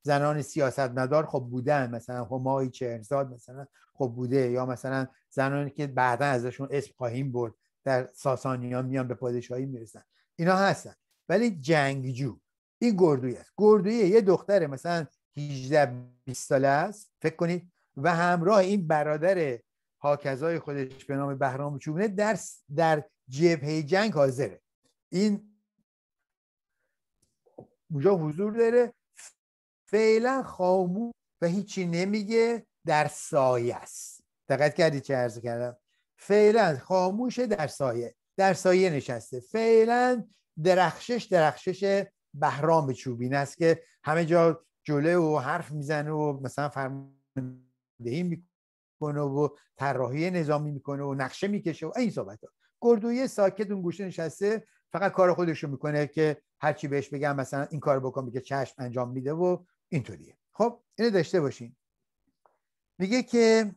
زنان سیاستمدار خب بودن مثلا همای چهرزاد مثلا خب بوده یا مثلا زنانی که بعدا ازشون اسم خواهیم برد در ساسانیان میان به پادشاهی میرسن اینا هستن ولی جنگجو این گردوی است گردوی یه دختر مثلا 18 20 ساله است فکر کنید و همراه این برادر حاکزای خودش به نام بهرام چوبنه در در جبهه جنگ حاضره این اونجا حضور داره فعلا خاموش و هیچی نمیگه در سایه است دقت کردی چه عرض کردم فعلا خاموش در سایه در سایه نشسته فعلا درخشش درخشش بهرام چوبین است که همه جا جله و حرف میزنه و مثلا فرماندهی میکنه و طراحی نظامی میکنه و نقشه میکشه و این صحبت ها گردوی ساکت اون گوشه نشسته فقط کار خودش رو میکنه که هر چی بهش بگم مثلا این کار بکن میگه چشم انجام میده و اینطوریه خب اینو داشته باشین میگه که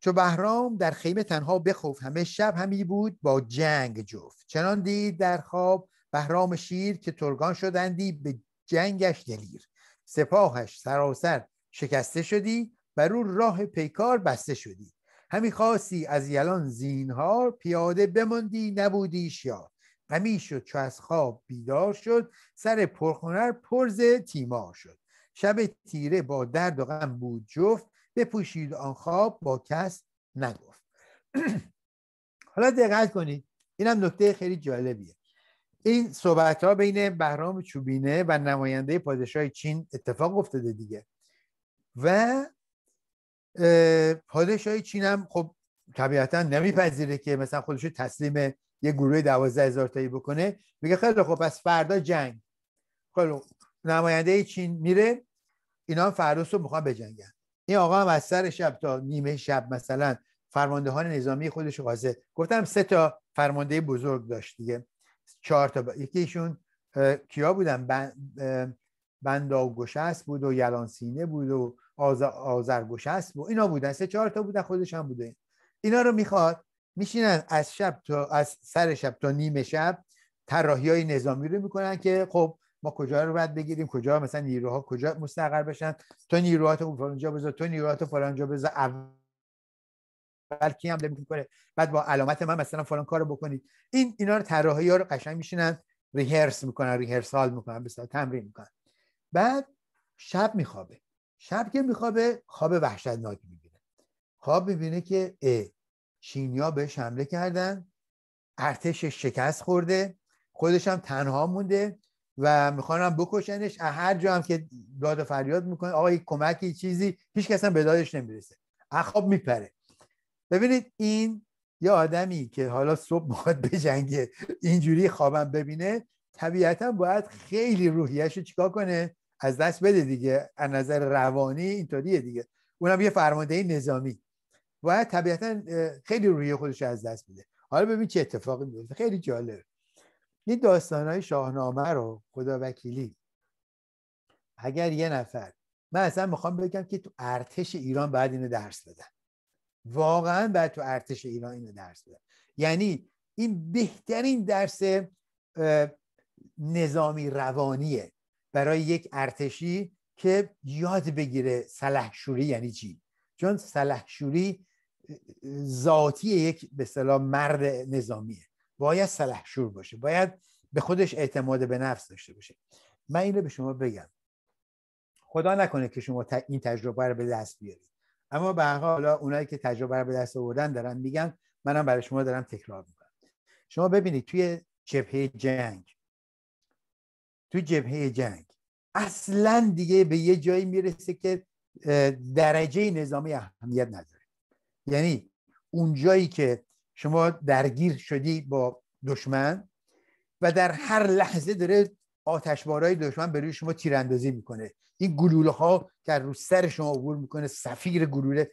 چو بهرام در خیمه تنها بخوف همه شب همی بود با جنگ جفت چنان دید در خواب بهرام شیر که ترگان شدندی به جنگش دلیر سپاهش سراسر شکسته شدی و رو راه پیکار بسته شدی همی خاصی از یلان زینهار پیاده بماندی نبودی یا. غمی شد چو از خواب بیدار شد سر پرخنر پرز تیمار شد شب تیره با درد و غم بود جفت بپوشید آن خواب با کس نگفت حالا دقت کنید اینم نکته خیلی جالبیه این صحبت ها بین بهرام چوبینه و نماینده پادشاه چین اتفاق افتاده دیگه و پادشاه چین هم خب طبیعتا نمیپذیره که مثلا خودشو تسلیم یه گروه دوازده هزار تایی بکنه میگه خیلی خب پس فردا جنگ خیلی نماینده چین میره اینا هم فرداست میخوان بجنگن این آقا هم از سر شب تا نیمه شب مثلا فرماندهان نظامی خودش قاضی گفتم سه تا فرمانده بزرگ داشت دیگه چهار تا با... یکیشون کیا بودن بند... گشست بود و یلان سینه بود و آذر هست بود اینا بودن سه چهار تا بودن خودش هم بوده اینا رو میخواد میشینن از شب تا از سر شب تا نیمه شب طراحی های نظامی رو میکنن که خب ما کجا رو باید بگیریم کجا مثلا نیروها کجا مستقر بشن تو نیروهات اون فلانجا بذار تو نیروهات فلانجا بذار اول کی هم میکنه بعد با علامت من مثلا فلان کارو بکنید این اینا رو طراحی ها رو قشنگ میشینن ریهرس میکنن ریهرسال میکنن بسیار تمرین میکنن بعد شب میخوابه شب که میخوابه خواب وحشتناک میبینه خواب میبینه که چینیا بهش حمله کردن ارتش شکست خورده خودش هم تنها مونده و میخوانم بکشنش هر جا هم که داد و فریاد میکنه آقا کمکی چیزی هیچ کس هم به دادش نمیرسه اخواب میپره ببینید این یه آدمی که حالا صبح به بجنگه اینجوری خوابم ببینه طبیعتا باید خیلی روحیش رو چیکار کنه از دست بده دیگه از نظر روانی اینطوریه دیگه اونم یه فرماندهی نظامی باید طبیعتا خیلی روی خودش از دست میده حالا ببین چه اتفاقی میفته خیلی جالب این داستانهای شاهنامه رو خدا وکیلی اگر یه نفر من اصلا میخوام بگم که تو ارتش ایران باید اینو درس بدن واقعا باید تو ارتش ایران اینو درس بدن یعنی این بهترین درس نظامی روانیه برای یک ارتشی که یاد بگیره سلحشوری یعنی چی چون سلحشوری ذاتی یک به اصطلاح مرد نظامیه باید سلحشور باشه باید به خودش اعتماد به نفس داشته باشه من اینو به شما بگم خدا نکنه که شما این تجربه رو به دست بیارید اما به حالا اونایی که تجربه رو به دست آوردن دارن میگن منم برای شما دارم تکرار میکنم شما ببینید توی جبهه جنگ تو جبهه جنگ اصلا دیگه به یه جایی میرسه که درجه نظامی اهمیت نداره یعنی اون جایی که شما درگیر شدی با دشمن و در هر لحظه داره آتشبارای دشمن به روی شما تیراندازی میکنه این گلوله ها که رو سر شما عبور میکنه سفیر گلوله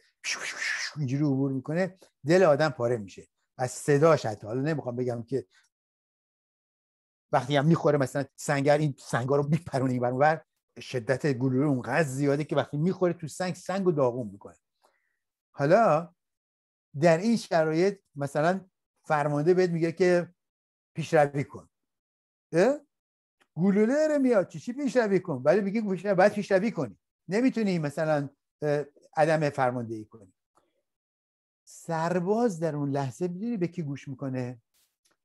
اینجوری عبور میکنه دل آدم پاره میشه از صداش حتی حالا نمیخوام بگم که وقتی هم میخوره مثلا سنگر این سنگا رو میپرونه این برمور شدت گلوله اونقدر زیاده که وقتی میخوره تو سنگ سنگ رو داغون میکنه حالا در این شرایط مثلا فرمانده بهت میگه که پیشروی کن گلوله داره میاد چی چی پیشروی کن ولی میگه پیشروی بعد پیشروی کنی نمیتونی مثلا عدم فرماندهی کنی سرباز در اون لحظه میدونی به کی گوش میکنه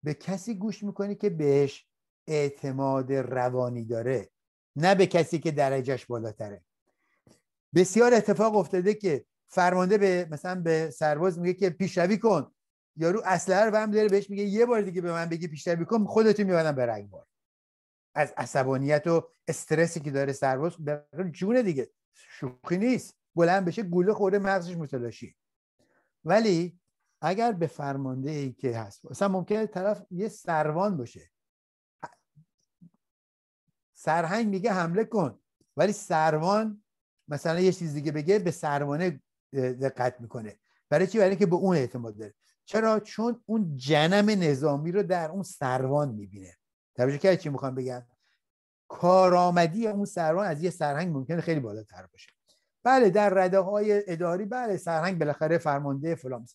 به کسی گوش میکنه که بهش اعتماد روانی داره نه به کسی که درجهش بالاتره بسیار اتفاق افتاده که فرمانده به مثلا به سرباز میگه که پیشروی کن یارو اسلحه رو هم داره بهش میگه یه بار دیگه به من بگی پیشروی کن خودتون میبرم به بار از عصبانیت و استرسی که داره سرباز جونه دیگه شوخی نیست بلند بشه گوله خورده مغزش متلاشی ولی اگر به فرمانده ای که هست مثلا ممکنه طرف یه سروان باشه سرهنگ میگه حمله کن ولی سروان مثلا یه چیز دیگه بگه به سروانه دقت میکنه برای چی برای که به اون اعتماد داره چرا چون اون جنم نظامی رو در اون سروان میبینه توجه که چی میخوام بگم کارآمدی اون سروان از یه سرهنگ ممکنه خیلی بالاتر باشه بله در رده های اداری بله سرهنگ بالاخره فرمانده فلان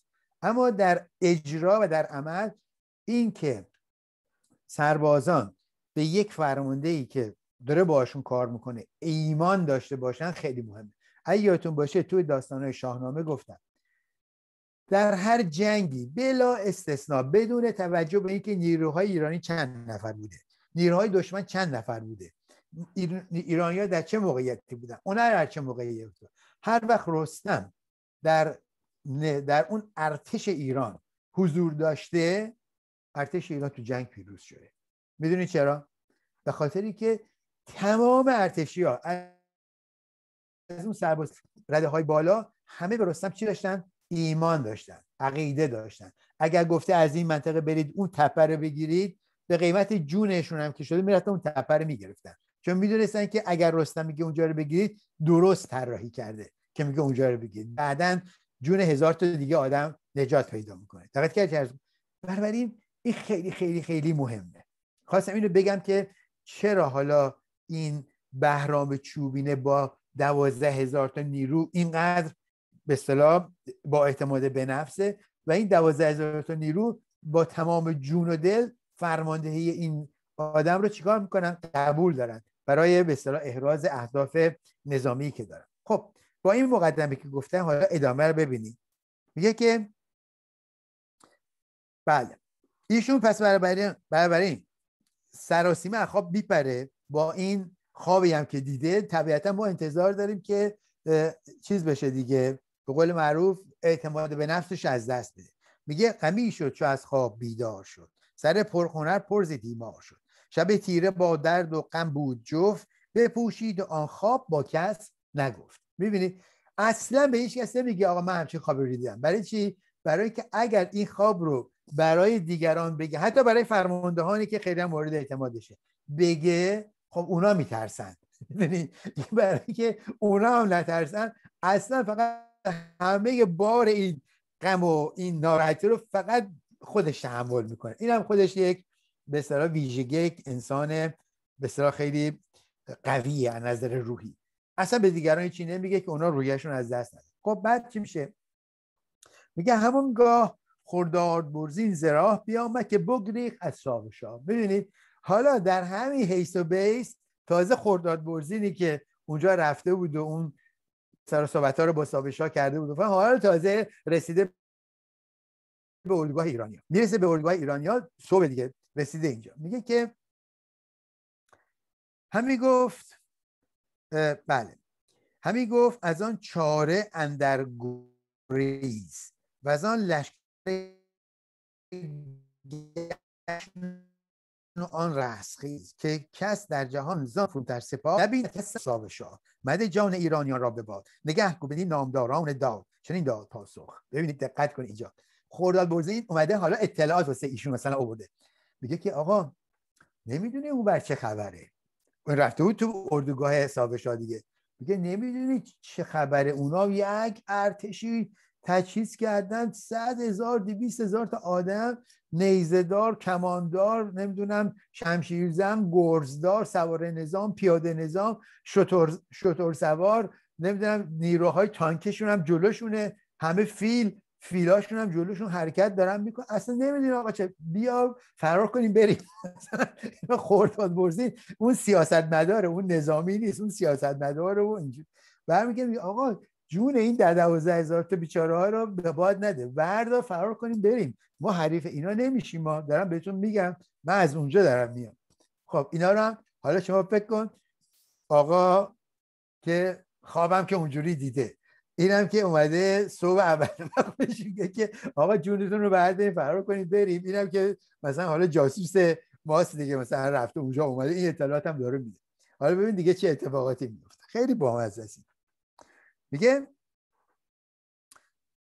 اما در اجرا و در عمل این که سربازان به یک فرمانده ای که داره باشون کار میکنه ایمان داشته باشن خیلی مهمه اگه یادتون باشه توی داستانهای شاهنامه گفتم در هر جنگی بلا استثنا بدون توجه به اینکه نیروهای ایرانی چند نفر بوده نیروهای دشمن چند نفر بوده ایرانیا در چه موقعیتی بودن اونها در چه موقعیتی بودن هر وقت رستم در در اون ارتش ایران حضور داشته ارتش ایران تو جنگ پیروز شده میدونی چرا به خاطری که تمام ارتشی ها از اون سرباز رده های بالا همه به رستم چی داشتن ایمان داشتن عقیده داشتن اگر گفته از این منطقه برید اون تپه رو بگیرید به قیمت جونشون هم که شده میرفتن اون تپه رو میگرفتن چون میدونستن که اگر رستم میگه اونجا رو بگیرید درست طراحی کرده که میگه اونجا رو بگیرید بعدا جون هزار تا دیگه آدم نجات پیدا میکنه دقت کردید بنابراین این خیلی خیلی خیلی مهمه خواستم اینو بگم که چرا حالا این بهرام چوبینه با دوازده هزار تا نیرو اینقدر به اصطلاح با اعتماد به نفسه و این دوازده هزار تا نیرو با تمام جون و دل فرماندهی این آدم رو چیکار میکنن قبول دارن برای به اصطلاح احراز اهداف نظامی که دارن خب با این مقدمه که گفتم حالا ادامه رو ببینیم میگه که بله ایشون پس برای این سراسیمه اخواب بیپره با این خوابی هم که دیده طبیعتا ما انتظار داریم که چیز بشه دیگه به قول معروف اعتماد به نفسش از دست بده میگه غمی شد چو از خواب بیدار شد سر پرخونر پرز دیمار شد شب تیره با درد و غم بود جفت بپوشید و آن خواب با کس نگفت میبینید اصلا به هیچ کس نمیگه آقا من همچین خواب رو دیدم برای چی برای که اگر این خواب رو برای دیگران بگه حتی برای فرماندهانی که خیلی مورد اعتمادشه بگه خب اونا میترسن یعنی برای که اونا هم نترسن اصلا فقط همه بار این غم و این ناراحتی رو فقط خودش تحمل میکنه این هم خودش یک به اصطلاح ویژگی یک انسان به اصطلاح خیلی قویه از نظر روحی اصلا به دیگران چی نمیگه که اونا رویشون از دست نده خب بعد چی میشه میگه همون گاه برزین زراح بیامد که بگریخ از شاه ببینید حالا در همین هیس و بیس تازه خورداد برزینی که اونجا رفته بود و اون سر صحبت ها رو با سابشا کرده بود حالا تازه رسیده به ایرانی ایرانیا میرسه به اردوگاه ایرانیا صبح دیگه رسیده اینجا میگه که همی گفت بله همی گفت از آن چاره اندر گریز و از آن لشکر آن رسخیز که کس در جهان زان در سپاه نبین کس ساو شاه مده جان ایرانیان را به باد نگه کو بدین نامداران داد چنین داد پاسخ ببینید دقت کن اینجا خرداد برزین اومده حالا اطلاعات واسه ایشون مثلا آورده میگه که آقا نمیدونی اون بر چه خبره اون رفته بود تو اردوگاه حساب دیگه میگه نمیدونی چه خبره اونا یک ارتشی تجهیز کردن صد هزار دویست هزار تا آدم نیزدار کماندار نمیدونم شمشیرزن گرزدار سوار نظام پیاده نظام شطور, شطور سوار نمیدونم نیروهای تانکشون هم جلوشونه همه فیل فیلاشون هم جلوشون حرکت دارن میکن اصلا نمیدونی آقا چه بیا فرار کنیم بریم خورداد برزین اون سیاست مداره اون نظامی نیست اون سیاست مداره و اینجور برمیگه آقا جون این در دوازده هزار تا بیچاره ها رو به باد نده وردا فرار کنیم بریم ما حریف اینا نمیشیم ما دارم بهتون میگم من از اونجا دارم میام خب اینا رو هم حالا شما فکر کن آقا که خوابم که اونجوری دیده اینم که اومده صبح اول وقتش میگه که آقا جونتون رو بعد فرار کنید بریم اینم که مثلا حالا جاسوس ماست دیگه مثلا رفته اونجا اومده این اطلاعات هم داره میده حالا ببین دیگه چه اتفاقاتی میفته خیلی با است میگه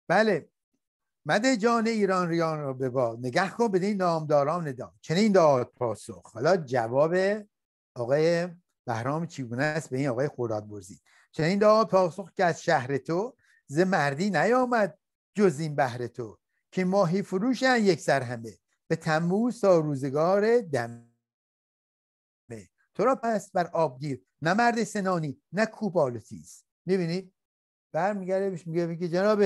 بله مده جان ایران ریان رو به با نگه کن بدین نامداران ندام چنین داد پاسخ حالا جواب آقای بهرام چیگونه است به این آقای خوراد برزی چنین داد پاسخ که از شهر تو ز مردی نیامد جز این بهر تو که ماهی فروشن یک سر همه به تموز تا روزگار دمه تو را پس بر آبگیر نه مرد سنانی نه کوبالتیز میبینید برمیگرده بهش میگه که جناب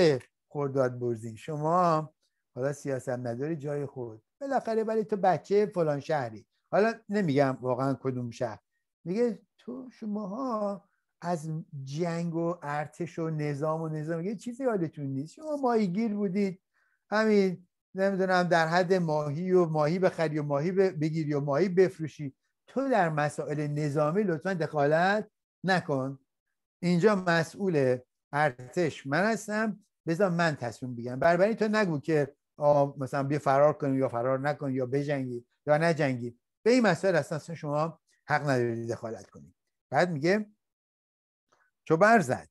خرداد برزین شما حالا سیاست نداری جای خود بالاخره ولی تو بچه فلان شهری حالا نمیگم واقعا کدوم شهر میگه تو شماها از جنگ و ارتش و نظام و نظام چیزی یادتون نیست شما ماهیگیر بودید همین نمیدونم در حد ماهی و ماهی بخری و ماهی بگیری و ماهی بفروشی تو در مسائل نظامی لطفا دخالت نکن اینجا مسئول ارتش من هستم بذار من تصمیم بگیرم برابری تو نگو که مثلا بیا فرار کنیم یا فرار نکنیم یا بجنگید یا نجنگید به این مسائل اصلا شما حق ندارید دخالت کنید بعد میگه چو برزد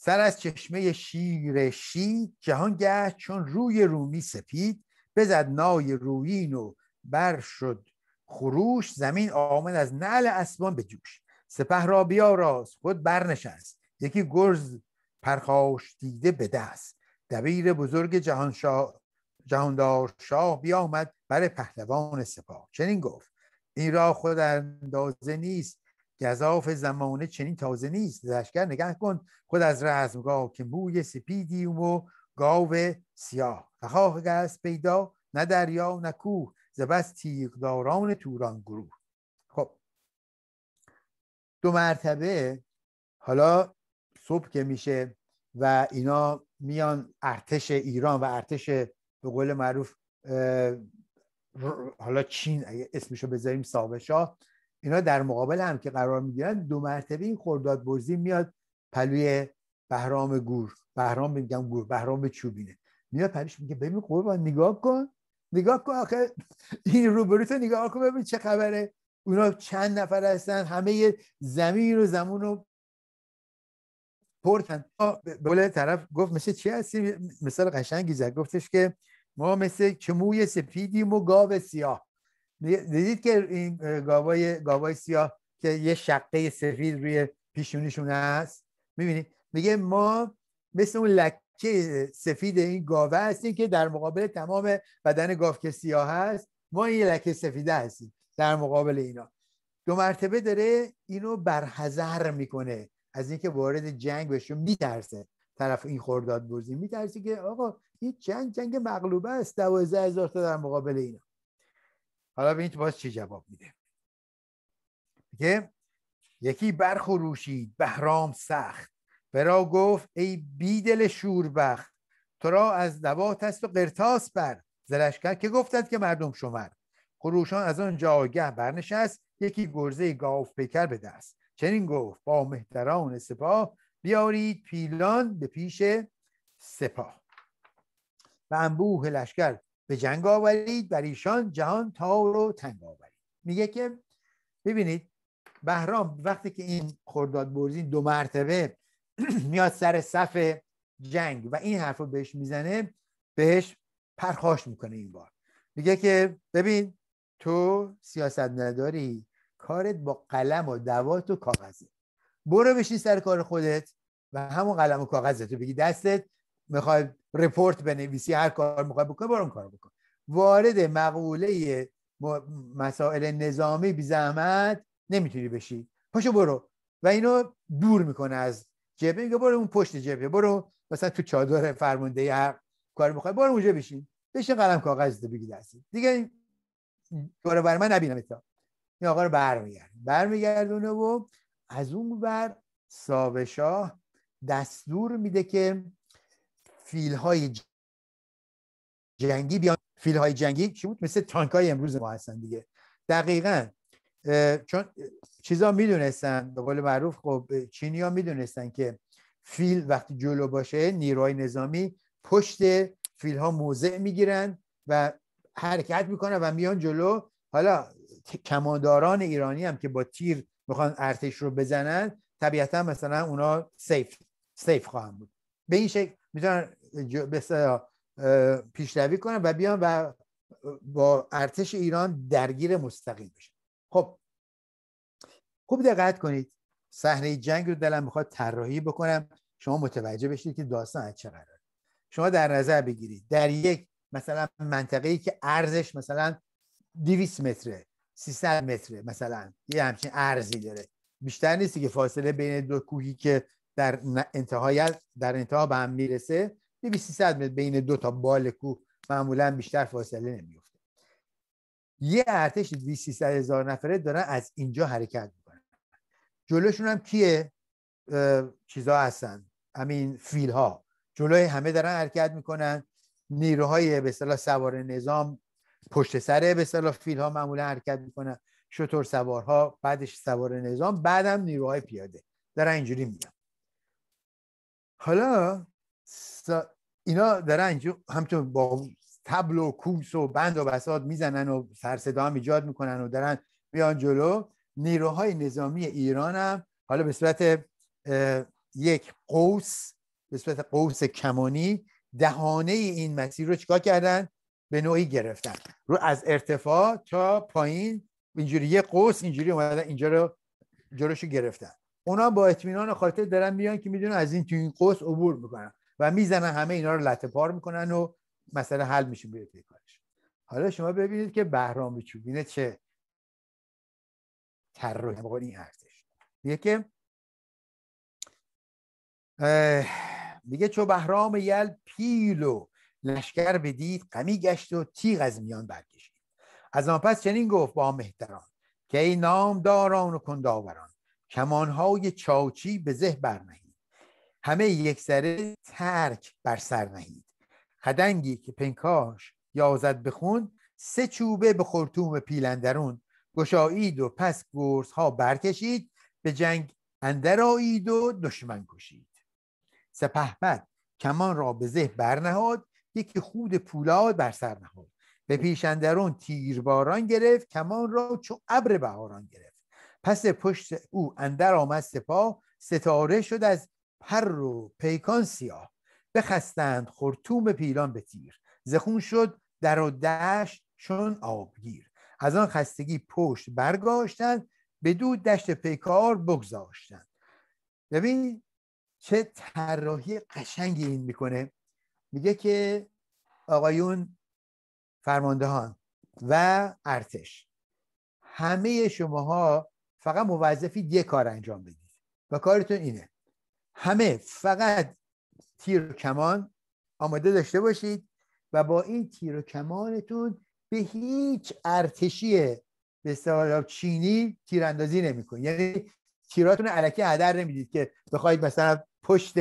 سر از چشمه شیر شید جهان گشت چون روی رومی سپید بزد نای رویین و بر شد خروش زمین آمد از نعل اسبان به جوش سپه را راست خود برنشست یکی گرز پرخاش دیده به دست دبیر بزرگ جهان جهاندار شاه بیامد بر پهلوان سپاه چنین گفت این راه خود اندازه نیست گذاف زمانه چنین تازه نیست لشکر نگه کن خود از رزمگاه که موی سپیدی و گاو سیاه خواه گست پیدا نه دریا نه کوه زبست تیغداران توران گروه خب دو مرتبه حالا صبح که میشه و اینا میان ارتش ایران و ارتش به قول معروف حالا چین اگه اسمشو بذاریم سابشاه اینا در مقابل هم که قرار میگیرن دو مرتبه این خرداد برزی میاد پلوی بهرام گور بهرام میگم گور بهرام چوبینه میاد پلوش میگه ببین قربان نگاه کن نگاه کن آخه این روبروتو نگاه کن ببین چه خبره اونا چند نفر هستن همه زمین و زمون رو پرتن قول طرف گفت مثل چی هستی مثال قشنگی گفتش که ما مثل چه موی سفیدیم و گاو سیاه دیدید که این گاوای, گاوای سیاه که یه شقه سفید روی پیشونیشون هست میبینید میگه ما مثل اون لکه سفید این گاوه هستیم که در مقابل تمام بدن گاو که سیاه هست ما این لکه سفیده هستیم در مقابل اینا دو مرتبه داره اینو برحضر میکنه از اینکه وارد جنگ بشه میترسه طرف این خورداد برزی میترسی که آقا این جنگ جنگ مغلوبه است دوازده هزار تا در مقابل اینا حالا ببینید باز چی جواب میده که یکی برخروشید بهرام سخت برا گفت ای بیدل شوربخت تو را از دوات است و قرتاس بر کرد که گفتند که مردم شمر خروشان از آن جایگه برنشست یکی گرزه گاف پیکر به دست چنین گفت با مهتران سپاه بیارید پیلان به پیش سپاه و انبوه لشکر به جنگ آورید بر ایشان جهان تا رو تنگ آورید میگه که ببینید بهرام وقتی که این خرداد برزین دو مرتبه میاد سر صف جنگ و این حرف رو بهش میزنه بهش پرخاش میکنه این بار میگه که ببین تو سیاست نداری کارت با قلم و دوات و کاغذه برو بشین سر کار خودت و همون قلم و کاغذه تو بگی دستت میخوای رپورت بنویسی هر کار میخوای بکنی برو اون کار بکن وارد مقوله مسائل نظامی بی زحمت نمیتونی بشی پاشو برو و اینو دور میکنه از جبه میگه برو اون پشت جبه برو مثلا تو چادر فرمانده هر کار میخوای برو اونجا بشین بشین قلم کاغذ بگی دستی دیگه کار بر من نبینم این آقا رو برمیگردونه برمیگردونه و از اون بر سابشاه دستور میده که های جنگی بیان های جنگی چی بود مثل تانک های امروز ما هستن دیگه دقیقا چون چیزا میدونستن به قول معروف خب چینی ها میدونستن که فیل وقتی جلو باشه نیروهای نظامی پشت فیل ها موضع میگیرن و حرکت میکنن و میان جلو حالا کمانداران ایرانی هم که با تیر میخوان ارتش رو بزنن طبیعتا مثلا اونا سیف سیف خواهم بود به این شکل میتونن پیشروی کنن و بیان و با ارتش ایران درگیر مستقیم بشن خب خوب دقت کنید صحنه جنگ رو دلم میخواد طراحی بکنم شما متوجه بشید که داستان از چه شما در نظر بگیرید در یک مثلا منطقه ای که ارزش مثلا 200 متره 300 متره مثلا یه همچین ارزی داره بیشتر نیستی که فاصله بین دو کوهی که در انتهای در انتها به هم میرسه 2300 متر بین دو تا بال کوه معمولا بیشتر فاصله نمیفته یه ارتش 2300 هزار نفره دارن از اینجا حرکت میکنن جلوشون هم کیه چیزا هستن همین فیل ها جلوی همه دارن حرکت میکنن نیروهای به سوار نظام پشت سر به اصطلاح فیل ها معمولا حرکت میکنن شطور سوارها بعدش سوار نظام بعدم نیروهای پیاده دارن اینجوری میان حالا اینا دارن همچون با تبل و کوس و بند و بساط میزنن و سرصدا هم ایجاد میکنن و دارن میان جلو نیروهای نظامی ایران هم حالا به صورت یک قوس به صورت قوس کمانی دهانه این مسیر رو چیکار کردن به نوعی گرفتن رو از ارتفاع تا پایین اینجوری یه قوس اینجوری اومدن اینجا رو جلوشو گرفتن اونا با اطمینان خاطر دارن میان که میدونن از این تو این قوس عبور میکنن و میزنن همه اینا رو لطه پار میکنن و مسئله حل میشه میره کارش حالا شما ببینید که بهرام چوبینه چه طراحی این ارتش میگه که میگه چو بهرام یل پیلو لشکر بدید غمی گشت و تیغ از میان برکشید از آن پس چنین گفت با مهتران که ای نامداران و کنداوران کمانهای چاچی به ذه برنهید همه یک سره ترک بر سر نهید خدنگی که پنکاش یازد بخون سه چوبه به خرتوم پیلندرون گشایید و پس گرس ها برکشید به جنگ اندر و دشمن کشید سپهبد کمان را به ذه برنهاد که خود پولاد بر سر نهاد به پیشندرون تیرباران گرفت کمان را چو ابر بهاران گرفت پس پشت او اندر آمد سپاه ستاره شد از پر و پیکان سیاه بخستند خورتوم پیلان به تیر زخون شد در و دشت چون آبگیر از آن خستگی پشت برگاشتند به دو دشت پیکار بگذاشتند ببین چه طراحی قشنگی این میکنه میگه که آقایون فرماندهان و ارتش همه شماها فقط موظفی یه کار انجام بدید و کارتون اینه همه فقط تیر کمان آماده داشته باشید و با این تیر و کمانتون به هیچ ارتشی به چینی تیراندازی نمیکنید یعنی تیراتون علکی هدر نمیدید که بخواید مثلا پشت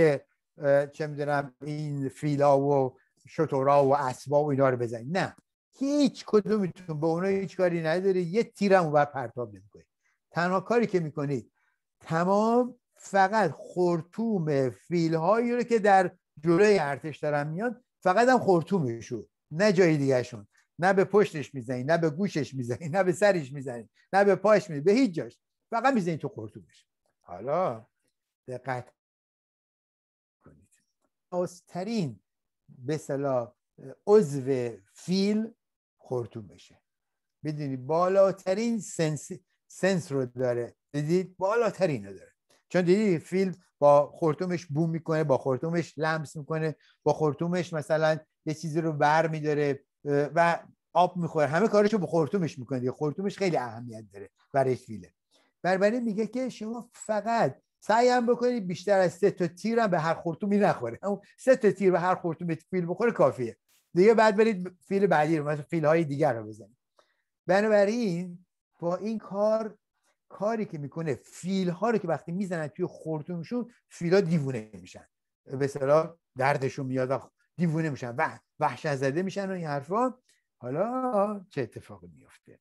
چه میدونم این فیلا و شطورا و اسبا و اینا رو بزنید نه هیچ کدومتون به اونا هیچ کاری نداره یه تیرم بر پرتاب نمیکنید تنها کاری که میکنید تمام فقط خورتوم فیل هایی رو که در جلوی ارتش دارن میان فقط هم میشون نه جای دیگهشون نه به پشتش میزنی نه به گوشش میزنی نه به سرش میزنی نه به پاش میزنی به هیچ جاش فقط میزنی تو خورتومش حالا دقت حساسترین به صلاح عضو فیل خورتون بشه میدونی بالاترین سنس, سنس رو داره دیدید بالاترین رو داره چون دیدید فیل با خورتومش بوم میکنه با خورتومش لمس میکنه با خورتومش مثلا یه چیزی رو بر میداره و آب میخوره همه کارش رو با خورتومش میکنه خورتومش خیلی اهمیت داره برای فیله بربری میگه که شما فقط سعی بکنید بیشتر از سه تا تیر هم به هر خورتومی نخوره همون سه تا تیر به هر خورتومی فیل بخوره کافیه دیگه بعد برید فیل بعدی رو مثلا فیل های دیگر رو بزنید بنابراین با این کار کاری که میکنه فیل ها رو که وقتی میزنن توی خورتومشون فیل ها دیوونه میشن به دردشون میاد و دیوونه میشن و وحش زده میشن و این حرفا حالا چه اتفاقی میفته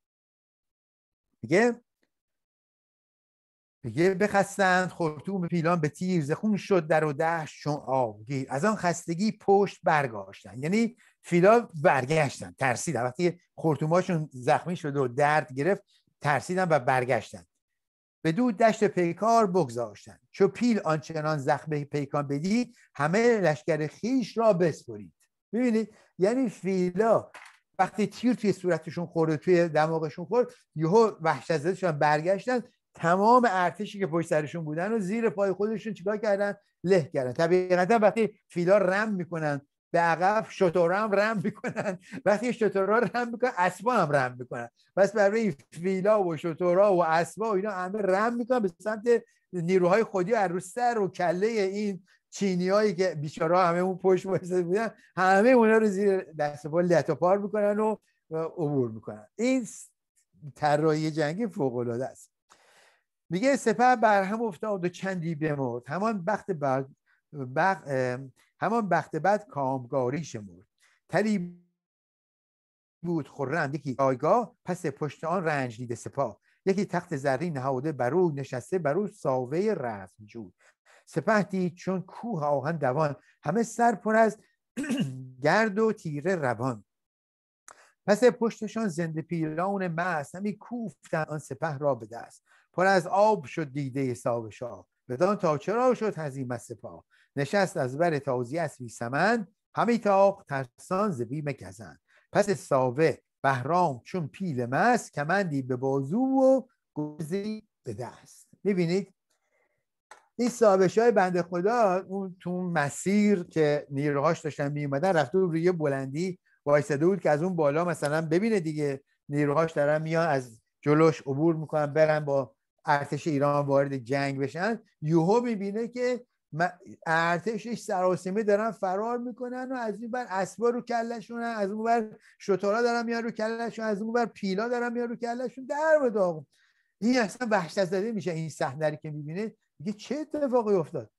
دیگه بخستند خورتوم پیلان به تیر زخون شد در و ده چون آبگیر از آن خستگی پشت برگاشتن یعنی فیلا برگشتن ترسیدن وقتی خرطوماشون زخمی شد و درد گرفت ترسیدن و برگشتن به دو دشت پیکار بگذاشتن چو پیل آنچنان زخم پیکان بدید همه لشکر خیش را بسپرید ببینید یعنی فیلا وقتی تیر توی صورتشون خورد توی دماغشون خورد یهو وحشت زده شدن برگشتن تمام ارتشی که پشت سرشون بودن و زیر پای خودشون چیکار کردن له کردن طبیعتا وقتی فیلا رم میکنن به عقب شطورا هم رم میکنن وقتی شطورا رم میکنن اسبا هم رم میکنن بس برای فیلا و شطورا و اسبا و اینا همه رم میکنن به سمت نیروهای خودی و سر و کله این چینی هایی که بیچاره همه اون پشت بایسته بودن همه اونا رو زیر دست پا لطا پار میکنن و عبور میکنن این طراحی جنگی فوق العاده است میگه سپه بر هم افتاد و چندی بمرد همان بخت بعد بخ... همان بخت بعد کامگاری شمرد تری بود خرم یکی آیگاه پس پشت آن رنج دیده سپاه یکی تخت زرین نهاده بر او نشسته بر او ساوه رسم جود سپه دید چون کوه آهن دوان همه سر پر از گرد و تیره روان پس پشتشان زنده پیران مست همی کوفتن آن سپه را به دست پر از آب شد دیده حساب شاه بدان تا چرا شد هزیم سپاه نشست از بر تازی از بی سمن همی تاق ترسان زبی بیم پس ساوه بهرام چون پیل مست کمندی به بازو و گوزی به دست میبینید این سابش های بند خدا اون تو مسیر که نیروهاش داشتن میومدن رفته روی بلندی وایساده بود که از اون بالا مثلا ببینه دیگه نیروهاش دارن میان از جلوش عبور میکنن برن با ارتش ایران وارد جنگ بشن یوهو میبینه که ارتشش سراسیمه دارن فرار میکنن و از این بر اسبا رو کلشون از اون بر شطورا دارن میان رو کلشون از اون بر پیلا دارن میان رو کلشون در به این اصلا وحشت زده میشه این صحنه که میبینه میگه چه اتفاقی افتاد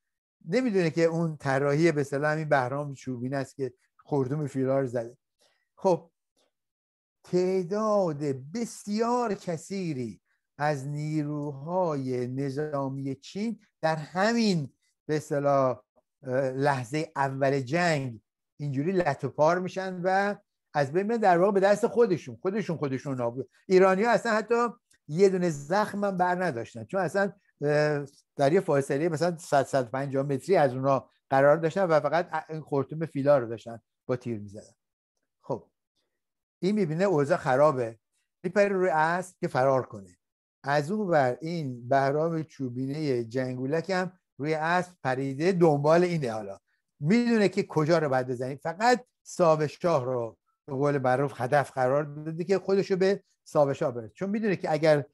نمیدونه که اون طراحی به اصطلاح این بهرام چوبین است که خردوم فیرار زده خب تعداد بسیار کثیری از نیروهای نظامی چین در همین به صلاح لحظه اول جنگ اینجوری لطپار میشن و از بین در واقع به دست خودشون خودشون خودشون نابود ایرانی ها اصلا حتی یه دونه زخم هم بر نداشتن چون اصلا در یه فاصله مثلا 100 150 متری از اونا قرار داشتن و فقط این خورتوم فیلا رو داشتن با تیر میزدن خب این میبینه اوضاع خرابه میپره روی اسب که فرار کنه از او بر این بهرام چوبینه جنگولک هم روی اسب پریده دنبال اینه حالا میدونه که کجا رو باید بزنی فقط صاحب شاه رو به قول معروف هدف قرار داده که خودشو به صاحب شاه چون میدونه که اگر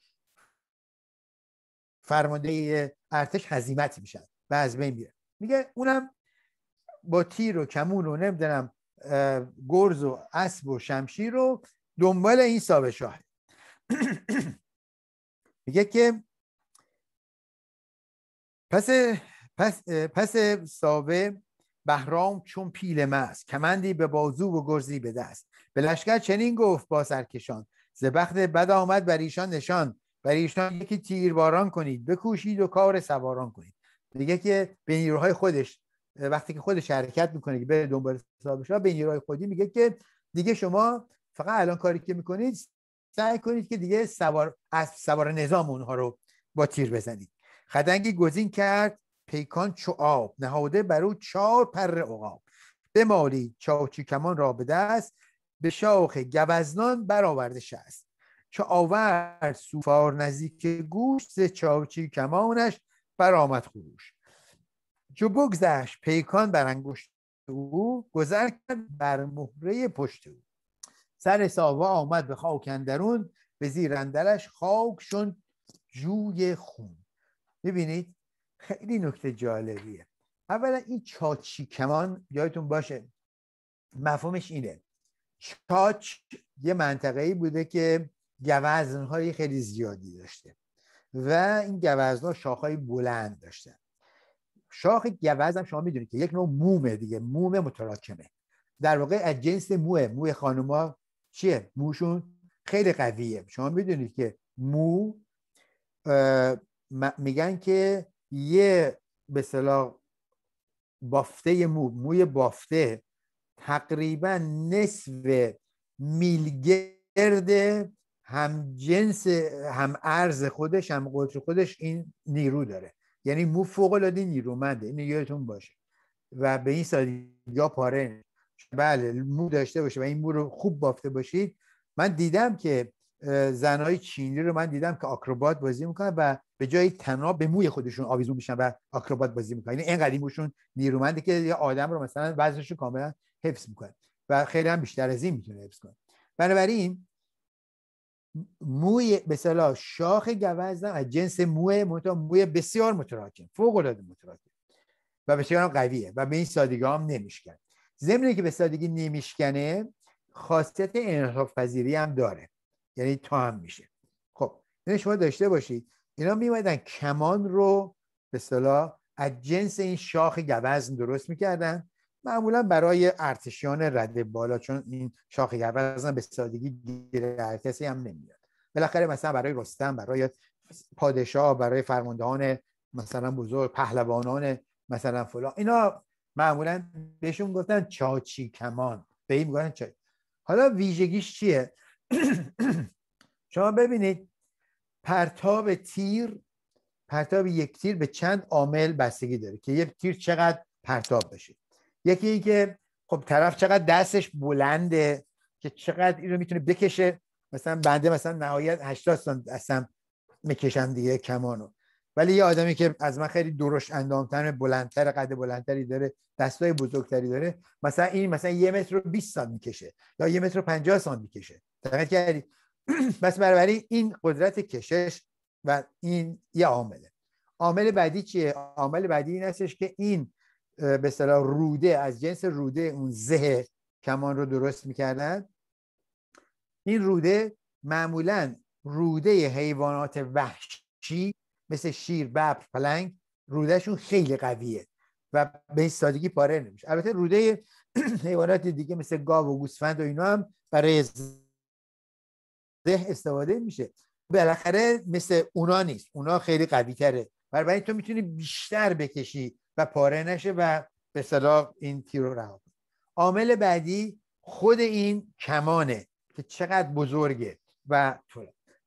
فرمانده ارتش هزیمت میشن و از بین میگه اونم با تیر و کمون و نمیدونم گرز و اسب و شمشیر رو دنبال این صاحب شاه میگه که پس پس, پس ساوه بهرام چون پیل مست کمندی به بازو و گرزی به دست به لشکر چنین گفت با سرکشان زبخت بد آمد بر ایشان نشان بر ایشان یکی باران کنید بکوشید و کار سواران کنید دیگه که به نیروهای خودش وقتی که خودش حرکت میکنه که بره دنبال حسابش به نیروهای خودی میگه که دیگه شما فقط الان کاری که میکنید سعی کنید که دیگه سوار از سوار نظام اونها رو با تیر بزنید خدنگی گزین کرد پیکان چو آب نهاده بر او چهار پر عقاب مالی چاوچی کمان را به دست به شاخ گوزنان برآورده شست چو آورد سوفار نزدیک گوش ز چاوچی کمانش برآمد خروش جو بگذشت پیکان بر انگشت او گذر کرد بر مهره پشت او سر ساوه آمد به خاک اندرون به زیر اندرش خاک شون جوی خون ببینید خیلی نکته جالبیه اولا این چاچی کمان یادتون باشه مفهومش اینه چاچ یه منطقه ای بوده که های خیلی زیادی داشته و این شاخ های بلند داشتن شاخ گوزن هم شما میدونید که یک نوع مومه دیگه موم متراکمه در واقع از جنس موه موه خانوما چیه موشون خیلی قویه شما میدونید که مو میگن که یه به صلاح بافته مو موی بافته تقریبا نصف میلگرد هم جنس هم ارز خودش هم قدر خودش این نیرو داره یعنی مو فوق العاده نیرومنده این یادتون باشه و به این سادگی یا پاره بله مو داشته باشه و این مو رو خوب بافته باشید من دیدم که زنهای چینی رو من دیدم که آکروبات بازی میکنن و به جای تناب به موی خودشون آویزون میشن و آکروبات بازی میکنن این یعنی اینقدر موشون نیرومنده که یه آدم رو مثلا وزنش رو کاملا حفظ میکنه و خیلی هم بیشتر از این میتونه حفظ کنه بنابراین موی مثلا شاخ گوزن از جنس موی متا موی بسیار متراکم فوق العاده متراکم و بسیار قویه و به این سادگی هم نمیشکن زمینه که به سادگی نمیشکنه خاصیت انحراف پذیری هم داره یعنی تا هم میشه خب اینا شما داشته باشید اینا میمدن کمان رو به صلاح از جنس این شاخ گوزن درست میکردن معمولا برای ارتشیان رده بالا چون این شاخ گوزن به سادگی گیر هر هم نمیاد بالاخره مثلا برای رستم برای پادشاه برای فرماندهان مثلا بزرگ پهلوانان مثلا فلان اینا معمولا بهشون گفتن چاچی کمان به این میگن چاچی حالا ویژگیش چیه شما ببینید پرتاب تیر پرتاب یک تیر به چند عامل بستگی داره که یک تیر چقدر پرتاب بشه یکی این که خب طرف چقدر دستش بلنده که چقدر این میتونه بکشه مثلا بنده مثلا نهایت 80 سانت اصلا میکشم دیگه کمانو ولی یه آدمی که از من خیلی درشت اندامتر بلندتر قد بلندتری داره دستای بزرگتری داره مثلا این مثلا یه متر و 20 سانت میکشه یا یه متر و 50 سانت میکشه دقت کردی؟ بس برابری این قدرت کشش و این یه عامله عامل بعدی چیه عامل بعدی این هستش که این به اصطلاح روده از جنس روده اون زه کمان رو درست میکردن این روده معمولا روده حیوانات وحشی مثل شیر ببر پلنگ رودهشون خیلی قویه و به این سادگی پاره نمیشه البته روده حیوانات دیگه مثل گاو و گوسفند و اینا هم برای ده استفاده میشه بالاخره مثل اونا نیست اونا خیلی قوی تره برای تو میتونی بیشتر بکشی و پاره نشه و به صلاح این تیر رو عامل بعدی خود این کمانه که چقدر بزرگه و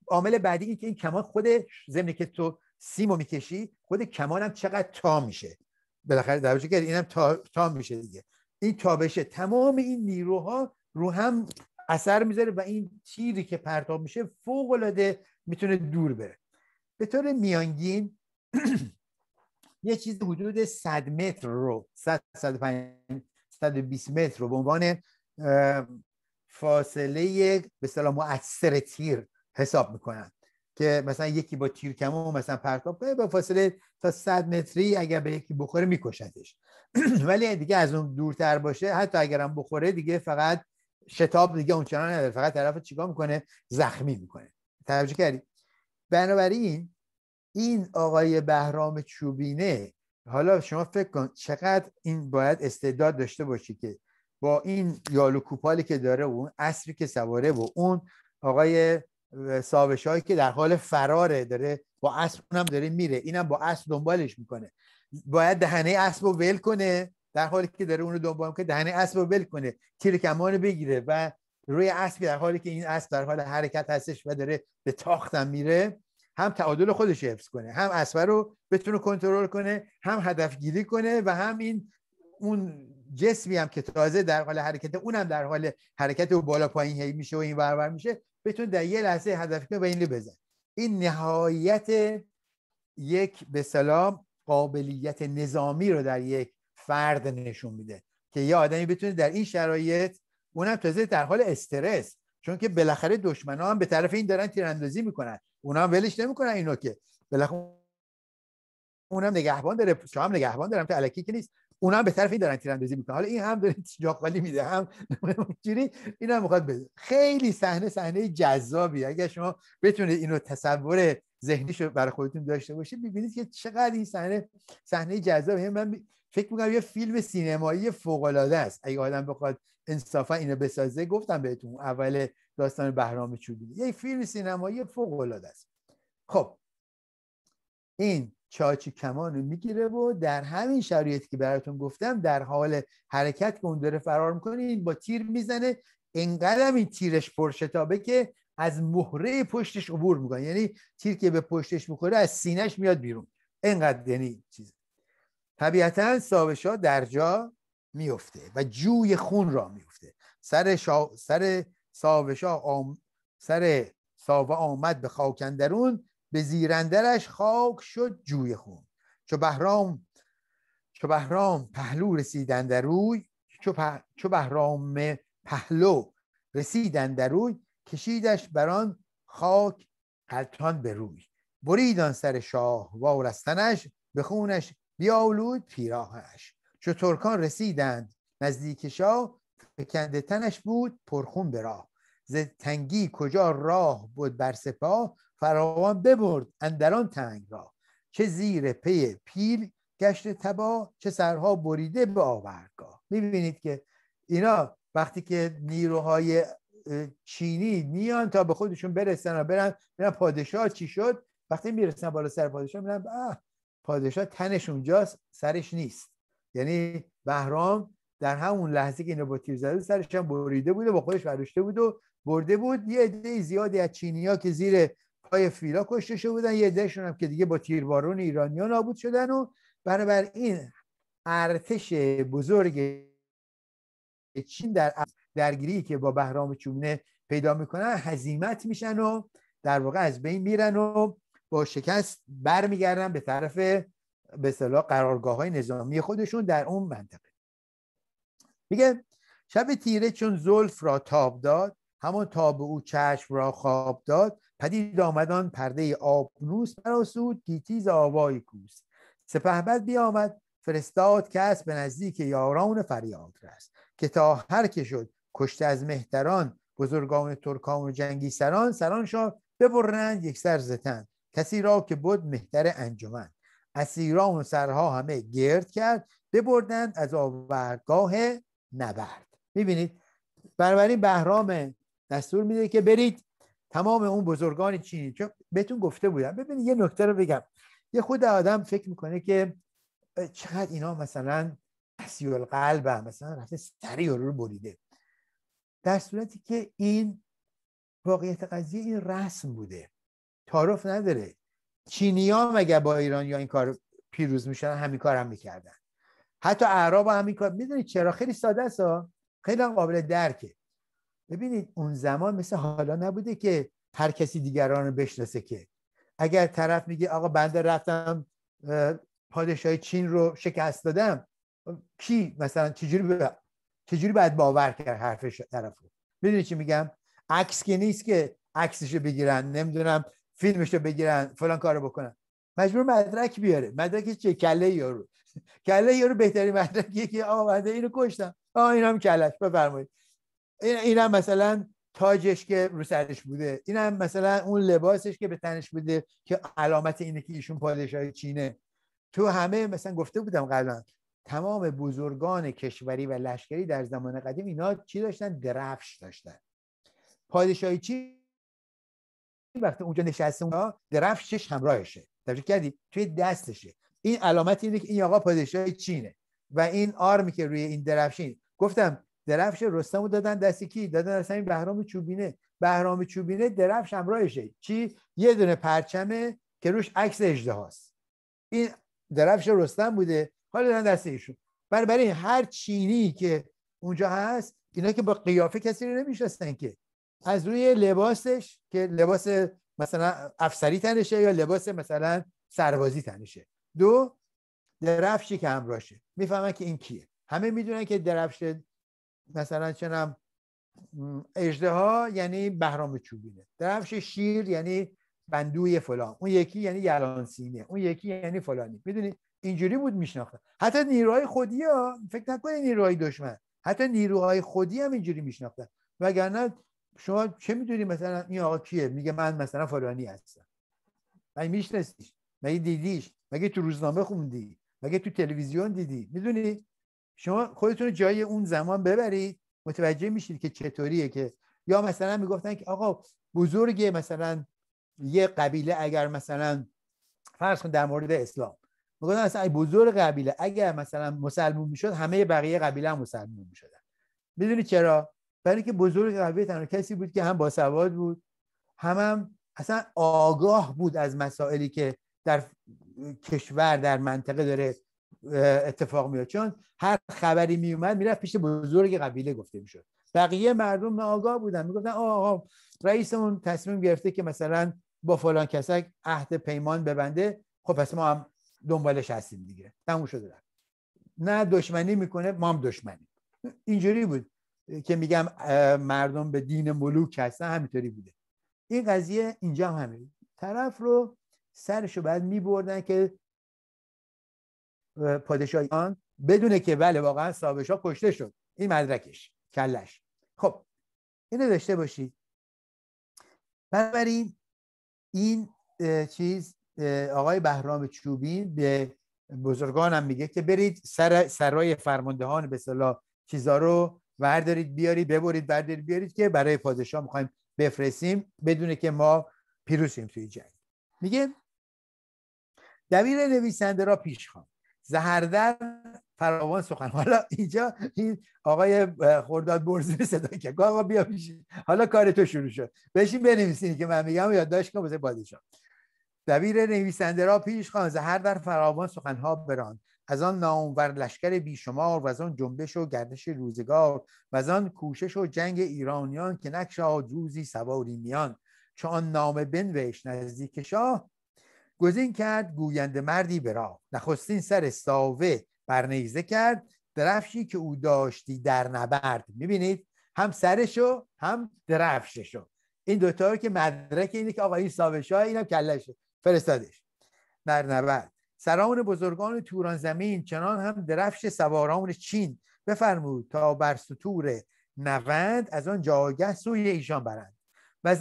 عامل بعدی این که این کمان خود ضمن که تو سیمو میکشی خود کمانم چقدر تا میشه بالاخره در که اینم تا, تا میشه دیگه این تابشه تمام این نیروها رو هم اثر میذاره و این تیری که پرتاب میشه فوق العاده میتونه دور بره به طور میانگین یه چیز حدود 100 متر رو 100 120 متر رو به عنوان فاصله به اصطلاح مؤثر تیر حساب میکنن که مثلا یکی با تیر کمو مثلا پرتاب کنه به فاصله تا 100 متری اگر به یکی بخوره میکشتش ولی دیگه از اون دورتر باشه حتی اگرم بخوره دیگه فقط شتاب دیگه اونچنان نداره فقط طرف چیکار میکنه زخمی میکنه توجه کردی بنابراین این آقای بهرام چوبینه حالا شما فکر کن چقدر این باید استعداد داشته باشی که با این یالو کوپالی که داره و اون اصری که سواره و اون آقای ساوش هایی که در حال فراره داره با اسب اونم داره میره اینم با اسب دنبالش میکنه باید دهنه اسب رو ول کنه در حالی که داره اونو دنبال میکنه دهنه اسب رو ول کنه تیر کمان بگیره و روی اسب در حالی که این اسب در حال حرکت هستش و داره به تاختم میره هم تعادل خودش حفظ کنه هم اسب رو بتونه کنترل کنه هم هدف گیری کنه و هم این اون جسمی هم که تازه در حال حرکت اونم در حال حرکت و بالا پایین هی میشه و این برابر میشه بتونه در یه لحظه هدف کنه و این بزن این نهایت یک به سلام قابلیت نظامی رو در یک فرد نشون میده که یه آدمی بتونه در این شرایط اونم تازه در حال استرس چون که بالاخره دشمن هم به طرف این دارن تیراندازی میکنن اونا هم ولش نمیکنن اینو که بالاخره اونم نگهبان داره شما هم نگهبان دارم که الکی که نیست اونا هم به طرف این دارن تیراندازی میکنن حالا این هم داره جاقالی میده هم اینجوری این هم میخواد بده خیلی صحنه صحنه جذابی اگر شما بتونید اینو تصور ذهنیشو برای خودتون داشته باشید میبینید که چقدر این صحنه صحنه جذابه یعنی من فکر میکنم یه فیلم سینمایی فوق العاده است اگه آدم بخواد انصافا اینو بسازه گفتم بهتون اول داستان بهرام چوبی یه فیلم سینمایی فوق العاده است خب این چاچی کمان میگیره و در همین شرایطی که براتون گفتم در حال حرکت که اون داره فرار میکنه این با تیر میزنه انقدر این تیرش پرشتابه که از مهره پشتش عبور میکنه یعنی تیر که به پشتش میخوره از سینهش میاد بیرون انقدر یعنی چیز طبیعتا سابشا در جا میفته و جوی خون را میفته سر شا... سر سابشا سر ساوه آمد به خاکندرون به زیرندرش خاک شد جوی خون چو بهرام چو بهرام پهلو رسیدن در روی چو, چو بهرام پهلو رسیدن در روی کشیدش بران خاک قلتان به روی بریدان سر شاه وارستنش به خونش بیاولود پیراهش چو ترکان رسیدند نزدیک شاه فکنده تنش بود پرخون به راه ز تنگی کجا راه بود بر سپاه فراوان ببرد اندران تنگ را چه زیر پی پیل گشت تبا چه سرها بریده به آوردگاه میبینید که اینا وقتی که نیروهای چینی میان تا به خودشون برسن و برن میرن پادشاه چی شد وقتی میرسن بالا سر پادشاه میرن آه پادشاه تنش اونجاست سرش نیست یعنی بهرام در همون لحظه که اینو با تیر زده سرش هم بریده بوده با خودش برشته بود و برده بود یه عده زیادی از چینی ها که زیر های فیلا کشته شده بودن یه دهشون هم که دیگه با تیربارون ایرانیا نابود شدن و بنابراین ارتش بزرگ چین در درگیری که با بهرام چومنه پیدا میکنن هزیمت میشن و در واقع از بین میرن و با شکست برمیگردن به طرف به صلاح قرارگاه های نظامی خودشون در اون منطقه میگه شب تیره چون زلف را تاب داد همون تاب او چشم را خواب داد پدید آمدان پرده آبنوس براسود گیتیز آوای کوس بد بیامد فرستاد کس به نزدیک یاران فریاد رست که تا هر که شد کشته از مهتران بزرگان ترکان و جنگی سران سران شاه ببرند یک سر زتن کسی را که بود مهتر انجمن اسیران و سرها همه گرد کرد ببردند از آورگاه نبرد میبینید بنابراین بهرام دستور میده که برید تمام اون بزرگان چینی چون بهتون گفته بودم ببینید یه نکته رو بگم یه خود آدم فکر میکنه که چقدر اینا مثلا سی قلبه مثلا رفته سری رو بریده در صورتی که این واقعیت قضیه این رسم بوده تعارف نداره چینی ها مگه با ایران یا این کار پیروز میشن همین کار هم میکردن حتی اعراب هم همین کار میدونید چرا خیلی ساده است خیلی قابل درکه ببینید اون زمان مثل حالا نبوده که هر کسی دیگران رو بشناسه که اگر طرف میگه آقا بنده رفتم پادشاه چین رو شکست دادم کی مثلا چجوری باید باور کرد حرفش طرف رو میدونی چی میگم عکس که نیست که عکسش رو بگیرن نمیدونم فیلمش رو بگیرن فلان کارو بکنن مجبور مدرک بیاره مدرک چه کله یارو کله یارو بهترین مدرکیه که آقا بنده اینو کشتم آ اینم کلش بفرمایید این هم مثلا تاجش که رو سرش بوده این مثلا اون لباسش که به تنش بوده که علامت اینه که ایشون پادشاه چینه تو همه مثلا گفته بودم قبلا تمام بزرگان کشوری و لشکری در زمان قدیم اینا چی داشتن درفش داشتن پادشاهی چی وقتی اونجا نشسته اونها درفشش همراهشه توجه کردی توی دستشه این علامت اینه که این آقا پادشاه چینه و این آرمی که روی این درفشین گفتم درفش رستمو دادن دست کی دادن دست همین بهرام چوبینه بهرام چوبینه درفش همراهشه چی یه دونه پرچمه که روش عکس اژدهاست این درفش رستم بوده حالا دادن دست ایشون برای هر چینی که اونجا هست اینا که با قیافه کسی رو نمیشستن که از روی لباسش که لباس مثلا افسری تنشه یا لباس مثلا سربازی تنشه دو درفشی که همراهشه میفهمن که این کیه همه میدونن که درفش مثلا چنم اجده ها یعنی بهرام چوبینه درفش شیر یعنی بندوی فلان اون یکی یعنی یلانسینه اون یکی یعنی فلانی میدونی اینجوری بود میشناختن حتی نیروهای خودی ها فکر نکنید نیروهای دشمن حتی نیروهای خودی هم اینجوری میشناختن وگرنه شما چه میدونی مثلا این آقا کیه میگه من مثلا فلانی هستم مگه میشناسیش مگه دیدیش مگه تو روزنامه خوندی مگه تو تلویزیون دیدی میدونی شما خودتون جای اون زمان ببرید متوجه میشید که چطوریه که یا مثلا میگفتن که آقا بزرگ مثلا یه قبیله اگر مثلا فرض کن در مورد اسلام میگفتن مثلا بزرگ قبیله اگر مثلا مسلمون میشد همه بقیه قبیله هم مسلمون میشدن میدونی چرا برای اینکه بزرگ قبیله تنها کسی بود که هم باسواد بود هم, هم اصلا آگاه بود از مسائلی که در کشور در منطقه داره اتفاق میاد چون هر خبری میومد میرفت پیش بزرگ قبیله گفته میشد بقیه مردم آگاه بودن میگفتن آقا رئیسمون تصمیم گرفته که مثلا با فلان کسک عهد پیمان ببنده خب پس ما هم دنبالش هستیم دیگه تموم شده رفت نه دشمنی میکنه ما هم دشمنی اینجوری بود که میگم مردم به دین ملوک هستن همینطوری بوده این قضیه اینجا هم همین طرف رو سرشو بعد میبردن که پادشاهیان بدونه که بله واقعا ها کشته شد این مدرکش کلش خب اینو داشته باشید بنابراین این چیز آقای بهرام چوبین به بزرگانم میگه که برید سر سرای فرماندهان به صلاح چیزا رو بردارید بیارید ببرید بردارید بیارید که برای پادشاه میخوایم بفرستیم بدونه که ما پیروسیم توی جنگ میگه دبیر نویسنده را پیش زهردر فراوان سخن حالا اینجا این آقای خرداد برزی صدا کرد آقا بیا میشه حالا کار تو شروع شد بشین بنویسین که من میگم یادداشت کن واسه پادشاه دبیر نویسنده را پیش خواند زهردر در فراوان سخنها بران از آن نامور لشکر بیشمار و از آن جنبش و گردش روزگار و از آن کوشش و جنگ ایرانیان که نقش روزی سواری میان چون آن نامه بنوشت نزدیک شاه گزین کرد گوینده مردی برا نخستین سر ساوه برنیزه کرد درفشی که او داشتی در نبرد میبینید هم سرشو هم درفششو این دوتا که مدرک اینه که آقای ساوه شاه اینم کلشه فرستادش در نبرد سران بزرگان توران زمین چنان هم درفش سواران چین بفرمود تا بر سطور نوند از آن جاگه سوی ایشان برند و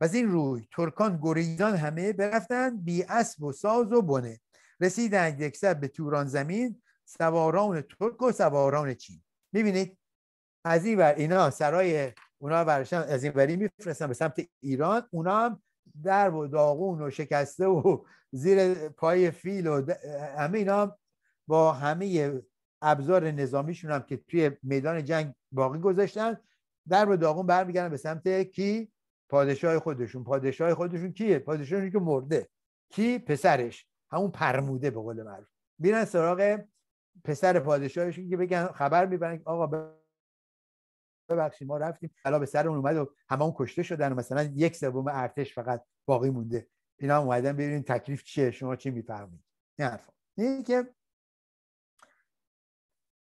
و این روی ترکان گریزان همه برفتند بی اسب و ساز و بنه رسیدند یکسر به توران زمین سواران ترک و سواران چین میبینید از این بر اینا سرای اونا برشن از این وری میفرستن به سمت ایران اونا هم در و داغون و شکسته و زیر پای فیل و همه اینا با همه ابزار نظامیشون هم که توی میدان جنگ باقی گذاشتن در و داغون برمیگردن به سمت کی پادشاه خودشون پادشاه خودشون کیه پادشاهی که مرده کی پسرش همون پرموده به قول معروف میرن سراغ پسر پادشاهشون که بگن خبر میبرن آقا ببخشید ما رفتیم حالا به اون اومد و همون کشته شدن مثلا یک سوم ارتش فقط باقی مونده اینا هم اومدن ببینین تکلیف چیه شما چی میفرمایید نه این که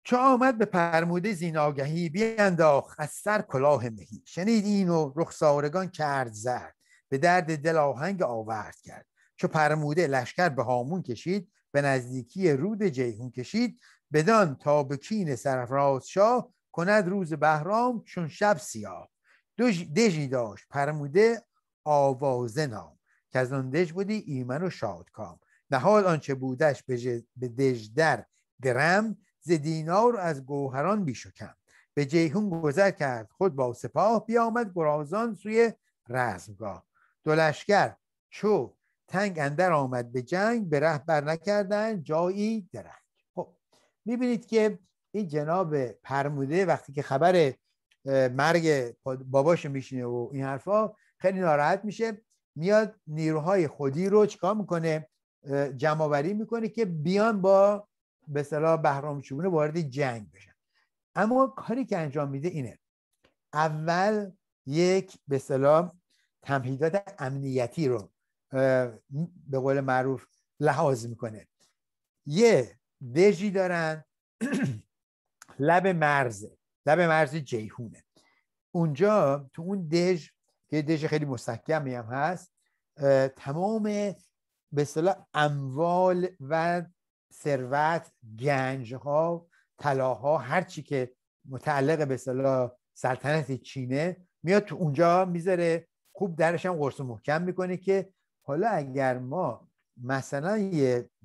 چو آمد به پرموده زیناگهی آگهی بینداخت از سر کلاه مهی شنید اینو و رخسارگان کرد زرد به درد دل آهنگ آورد کرد چو پرموده لشکر به هامون کشید به نزدیکی رود جیهون کشید بدان تا به کین سرفراز شاه کند روز بهرام چون شب سیاه دژی داشت پرموده آوازه نام که از آن دژ بودی ایمن و شادکام نهال آنچه بودش به دژ در درم ز دینار از گوهران بیش به جیهون گذر کرد خود با سپاه بیامد گرازان سوی رزمگاه دو چو تنگ اندر آمد به جنگ به ره بر نکردن جایی درنگ خب میبینید که این جناب پرموده وقتی که خبر مرگ باباش میشینه و این حرفا خیلی ناراحت میشه میاد نیروهای خودی رو چیکار میکنه جمعآوری میکنه که بیان با به صلاح بهرام چوبونه وارد جنگ بشن اما کاری که انجام میده اینه اول یک به صلاح تمهیدات امنیتی رو به قول معروف لحاظ میکنه یه دژی دارن لب مرز لب مرز جیهونه اونجا تو اون دژ که دژ خیلی مستحکمی هم هست تمام به اموال و ثروت گنجها طلاها هر چی که متعلق به صلاح سلطنت چینه میاد تو اونجا میذاره خوب درش هم قرص محکم میکنه که حالا اگر ما مثلا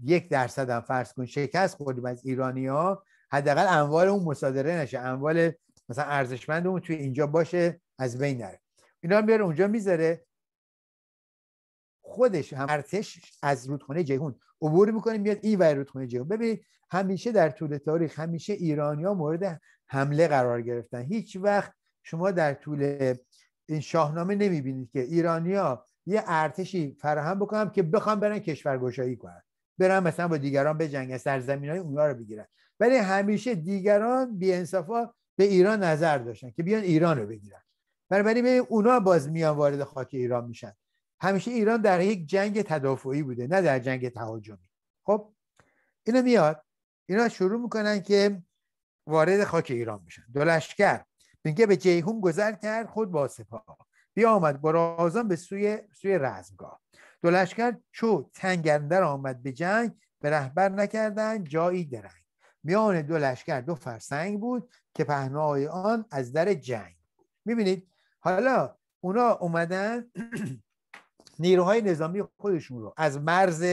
یک درصد هم فرض کن شکست خوردیم از ایرانی ها حداقل اموال اون مصادره نشه اموال مثلا ارزشمند اون توی اینجا باشه از بین نره اینا میاره اونجا میذاره خودش هم ارتش از رودخانه جیهون عبور میکنه میاد این ور رودخانه جیهون ببینید همیشه در طول تاریخ همیشه ایرانیا مورد حمله قرار گرفتن هیچ وقت شما در طول این شاهنامه نمیبینید که ایرانیا یه ارتشی فراهم بکنم که بخوام برن کشورگشایی کنن برن مثلا با دیگران بجنگن سرزمین های اونها رو بگیرن ولی همیشه دیگران بی انصافا به ایران نظر داشتن که بیان ایران رو بگیرن بنابراین ببین اونا باز میان وارد خاک ایران میشن همیشه ایران در یک جنگ تدافعی بوده نه در جنگ تهاجمی خب اینو میاد اینا شروع میکنن که وارد خاک ایران میشن دلشکر میگه به جیهون گذر کرد خود با سپاه بیا آمد برازان به سوی سوی رزمگاه دلشکر چو تنگندر آمد به جنگ به رهبر نکردن جایی درنگ میان دو لشکر دو فرسنگ بود که پهنای آن از در جنگ میبینید حالا اونا اومدن نیروهای نظامی خودشون رو از مرز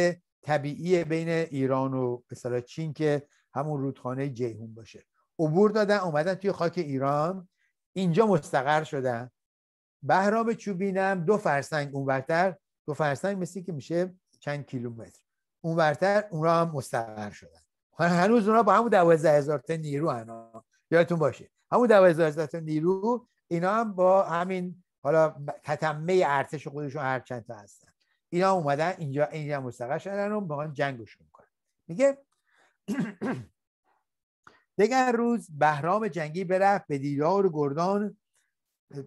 طبیعی بین ایران و مثلا چین که همون رودخانه جیهون باشه عبور دادن اومدن توی خاک ایران اینجا مستقر شدن بهرام چوبینم دو فرسنگ اونورتر دو فرسنگ مثلی که میشه چند کیلومتر اونورتر را هم مستقر شدن هنوز اونا با همون دوازده هزار نیرو هنها یادتون باشه همون دوازده هزار تا نیرو اینا هم با همین حالا تتمه ارتش خودشون هر چند تا هستن اینا اومدن اینجا اینجا مستقر شدن و هم جنگشون کنن میگه دیگر روز بهرام جنگی برفت به دیدار گردان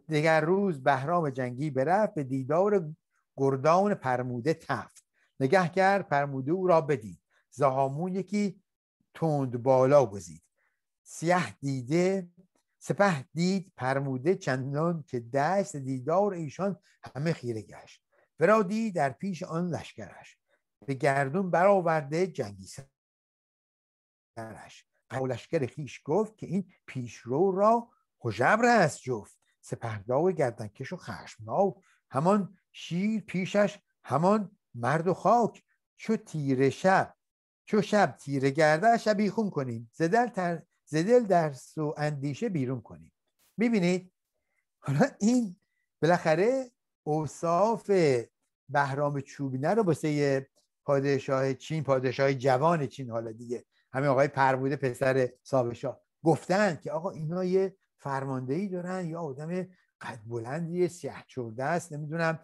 دیگر روز بهرام جنگی برفت به دیدار گردان پرموده تفت نگه کرد پرموده او را بدید زهامون یکی تند بالا گزید سیه دیده سپه دید پرموده چندان که دست دیدار ایشان همه خیره گشت دید در پیش آن لشکرش به گردون برآورده جنگی سرش لشکر خیش گفت که این پیشرو را هژبر است جفت سپهداو گردنکش و خشمناک همان شیر پیشش همان مرد و خاک چو تیره شب چو شب تیره گرده شبیخون کنیم زدر تر زدل دل درس اندیشه بیرون کنیم میبینید حالا این بالاخره اوصاف بهرام چوبینه رو واسه پادشاه چین پادشاه جوان چین حالا دیگه همین آقای پربوده پسر سابشا گفتن که آقا اینا یه فرماندهی دارن یا آدم قد بلندی سیاه چورده است نمیدونم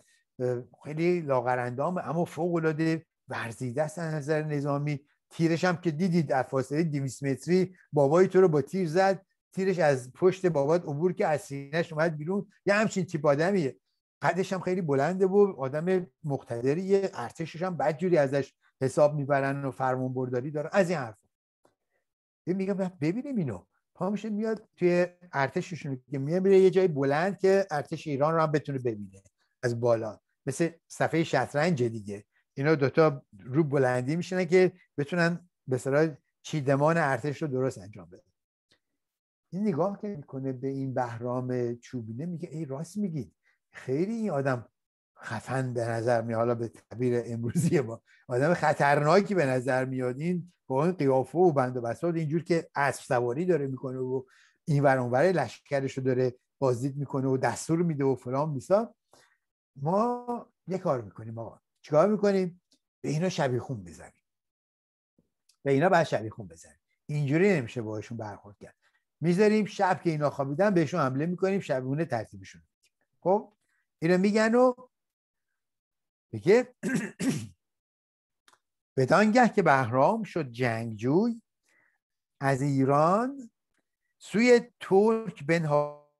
خیلی لاغرندام اما فوق العاده ورزیده است از نظر نظامی تیرش هم که دیدید در فاصله 200 متری بابای تو رو با تیر زد تیرش از پشت بابات عبور که از سینهش اومد بیرون یه همچین تیپ آدمیه قدش هم خیلی بلنده بود آدم مقتدریه ارتشش هم بدجوری ازش حساب میبرن و فرمون برداری داره از این حرف میگم ببینیم اینو پا میاد توی ارتششون که میره یه جای بلند که ارتش ایران رو هم بتونه ببینه از بالا مثل صفحه شطرنج دیگه اینا دوتا رو بلندی میشنن که بتونن به صلاح چیدمان ارتش رو درست انجام بدن این نگاه که میکنه به این بهرام چوبینه میگه ای راست میگی خیلی این آدم خفن به نظر میاد حالا به تعبیر امروزی ما آدم خطرناکی به نظر میاد این با اون قیافه و بند و بساط اینجور که اسب سواری داره میکنه و این ور اونور لشکرش رو داره بازدید میکنه و دستور میده و فلان میسا ما یه کار میکنیم آقا چیکار میکنیم به اینا خون بزنیم به اینا باید خون بزنیم اینجوری نمیشه باشون برخورد کرد میذاریم شب که اینا خوابیدن بهشون حمله میکنیم شبونه ترتیبشون خب اینو میگن و به بدانگه که بهرام شد جنگجوی از ایران سوی ترک بنهاد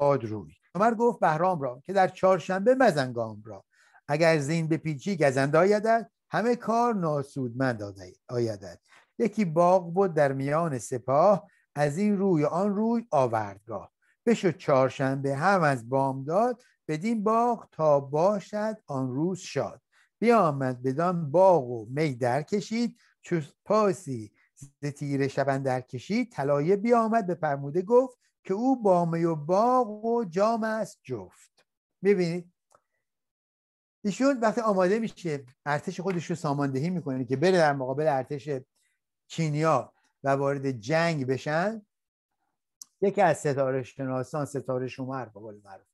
آدروی عمر گفت بهرام را که در چهارشنبه مزنگام را اگر زین به پیچی گزند آیدد همه کار ناسودمند آیدد یکی باغ بود در میان سپاه از این روی آن روی آوردگاه بشد چهارشنبه هم از بام داد بدین باغ تا باشد آن روز شاد بیامد بدان باغ و می در کشید چو پاسی ز تیر شبن در کشید طلایه بیامد به فرموده گفت که او با می و باغ و جام است جفت میبینید ایشون وقتی آماده میشه ارتش خودش رو ساماندهی میکنه که بره در مقابل ارتش چینیا و وارد جنگ بشن یکی از ستاره شناسان ستاره شمر با قول معروف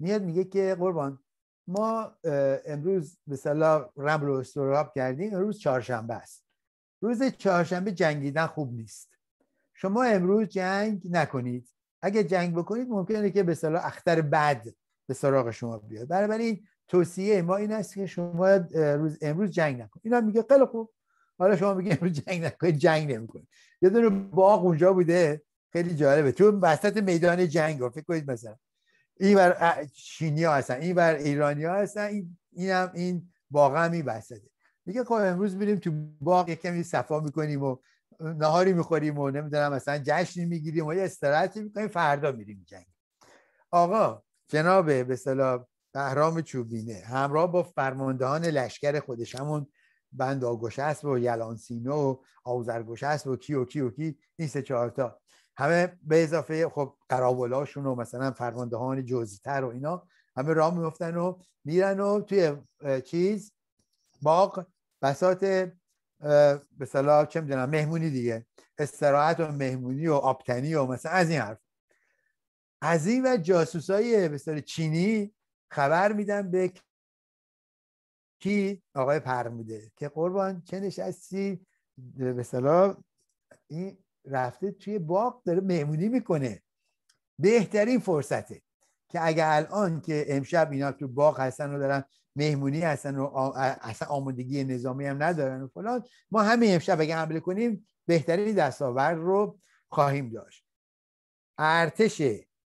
میاد میگه که قربان ما امروز به صلاح رمل و کردیم روز چهارشنبه است روز چهارشنبه جنگیدن خوب نیست شما امروز جنگ نکنید اگه جنگ بکنید ممکنه که به صلاح اختر بد به سراغ شما بیاد این توصیه ما این است که شما روز امروز جنگ نکن اینا میگه خیلی خوب حالا شما میگه امروز جنگ نکن جنگ نمیکن یه دونه باغ اونجا بوده خیلی جالبه تو وسط میدان جنگ فکر کنید مثلا این بر چینی ها هستن این بر ایرانی ها هستن این هم این باغ هم این میگه خب امروز میریم تو باغ یک کمی صفا میکنیم و نهاری میخوریم و نمیدونم مثلا جشن میگیریم و یه استراحتی میکنیم فردا میریم جنگ آقا جناب به بهرام چوبینه همراه با فرماندهان لشکر خودش همون بند آگوشست و یلانسینو و آوزرگوشست و کی و کی و کی این سه چهارتا همه به اضافه خب قراولاشون و مثلا فرماندهان تر و اینا همه راه میفتن و میرن و توی چیز باق بسات به صلاح چه میدونم مهمونی دیگه استراحت و مهمونی و آبتنی و مثلا از این حرف از این و جاسوسای به چینی خبر میدم به کی آقای پرموده که قربان چه نشستی به این رفته توی باغ داره مهمونی میکنه بهترین فرصته که اگر الان که امشب اینا تو باغ هستن و دارن مهمونی هستن و اصلا آمادگی نظامی هم ندارن و فلان ما همین امشب اگه حمله کنیم بهترین دستاورد رو خواهیم داشت ارتش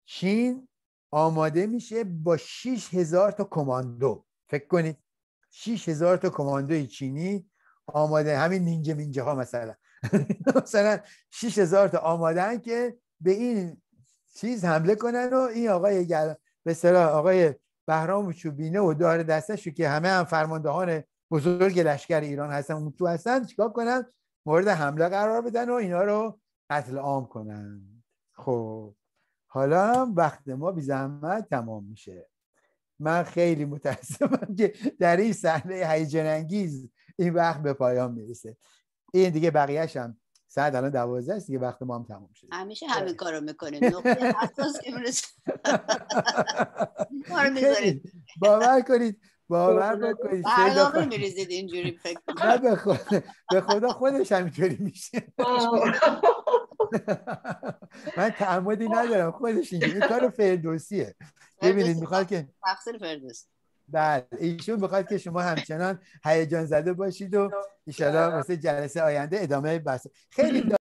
چین آماده میشه با 6 هزار تا کماندو فکر کنید 6 هزار تا کماندوی چینی آماده همین نینجا مینجا ها مثلا مثلا 6 هزار تا آمادن که به این چیز حمله کنن و این آقای گل... به صلاح آقای بهرام و چوبینه و دار دستش که همه هم فرماندهان بزرگ لشکر ایران هستن اون تو هستن چیکار کنن مورد حمله قرار بدن و اینا رو قتل عام کنن خب حالا هم وقت ما بی زحمت تمام میشه من خیلی متاسفم که در این صحنه هیجان انگیز این وقت به پایان میرسه این دیگه بقیهش هم ساعت الان دوازده است دیگه وقت ما هم تموم شده همیشه همین کارو میکنیم نقطه اساس باور کنید باور بکنید برنامه میریزید اینجوری فکر به خدا خودش همینطوری میشه من تعمدی ندارم خودش این کار فردوسیه ببینید میخواد بله. که تقصیر فردوسی بله ایشون میخواد که شما همچنان هیجان زده باشید و ان واسه جلسه آینده ادامه بحث خیلی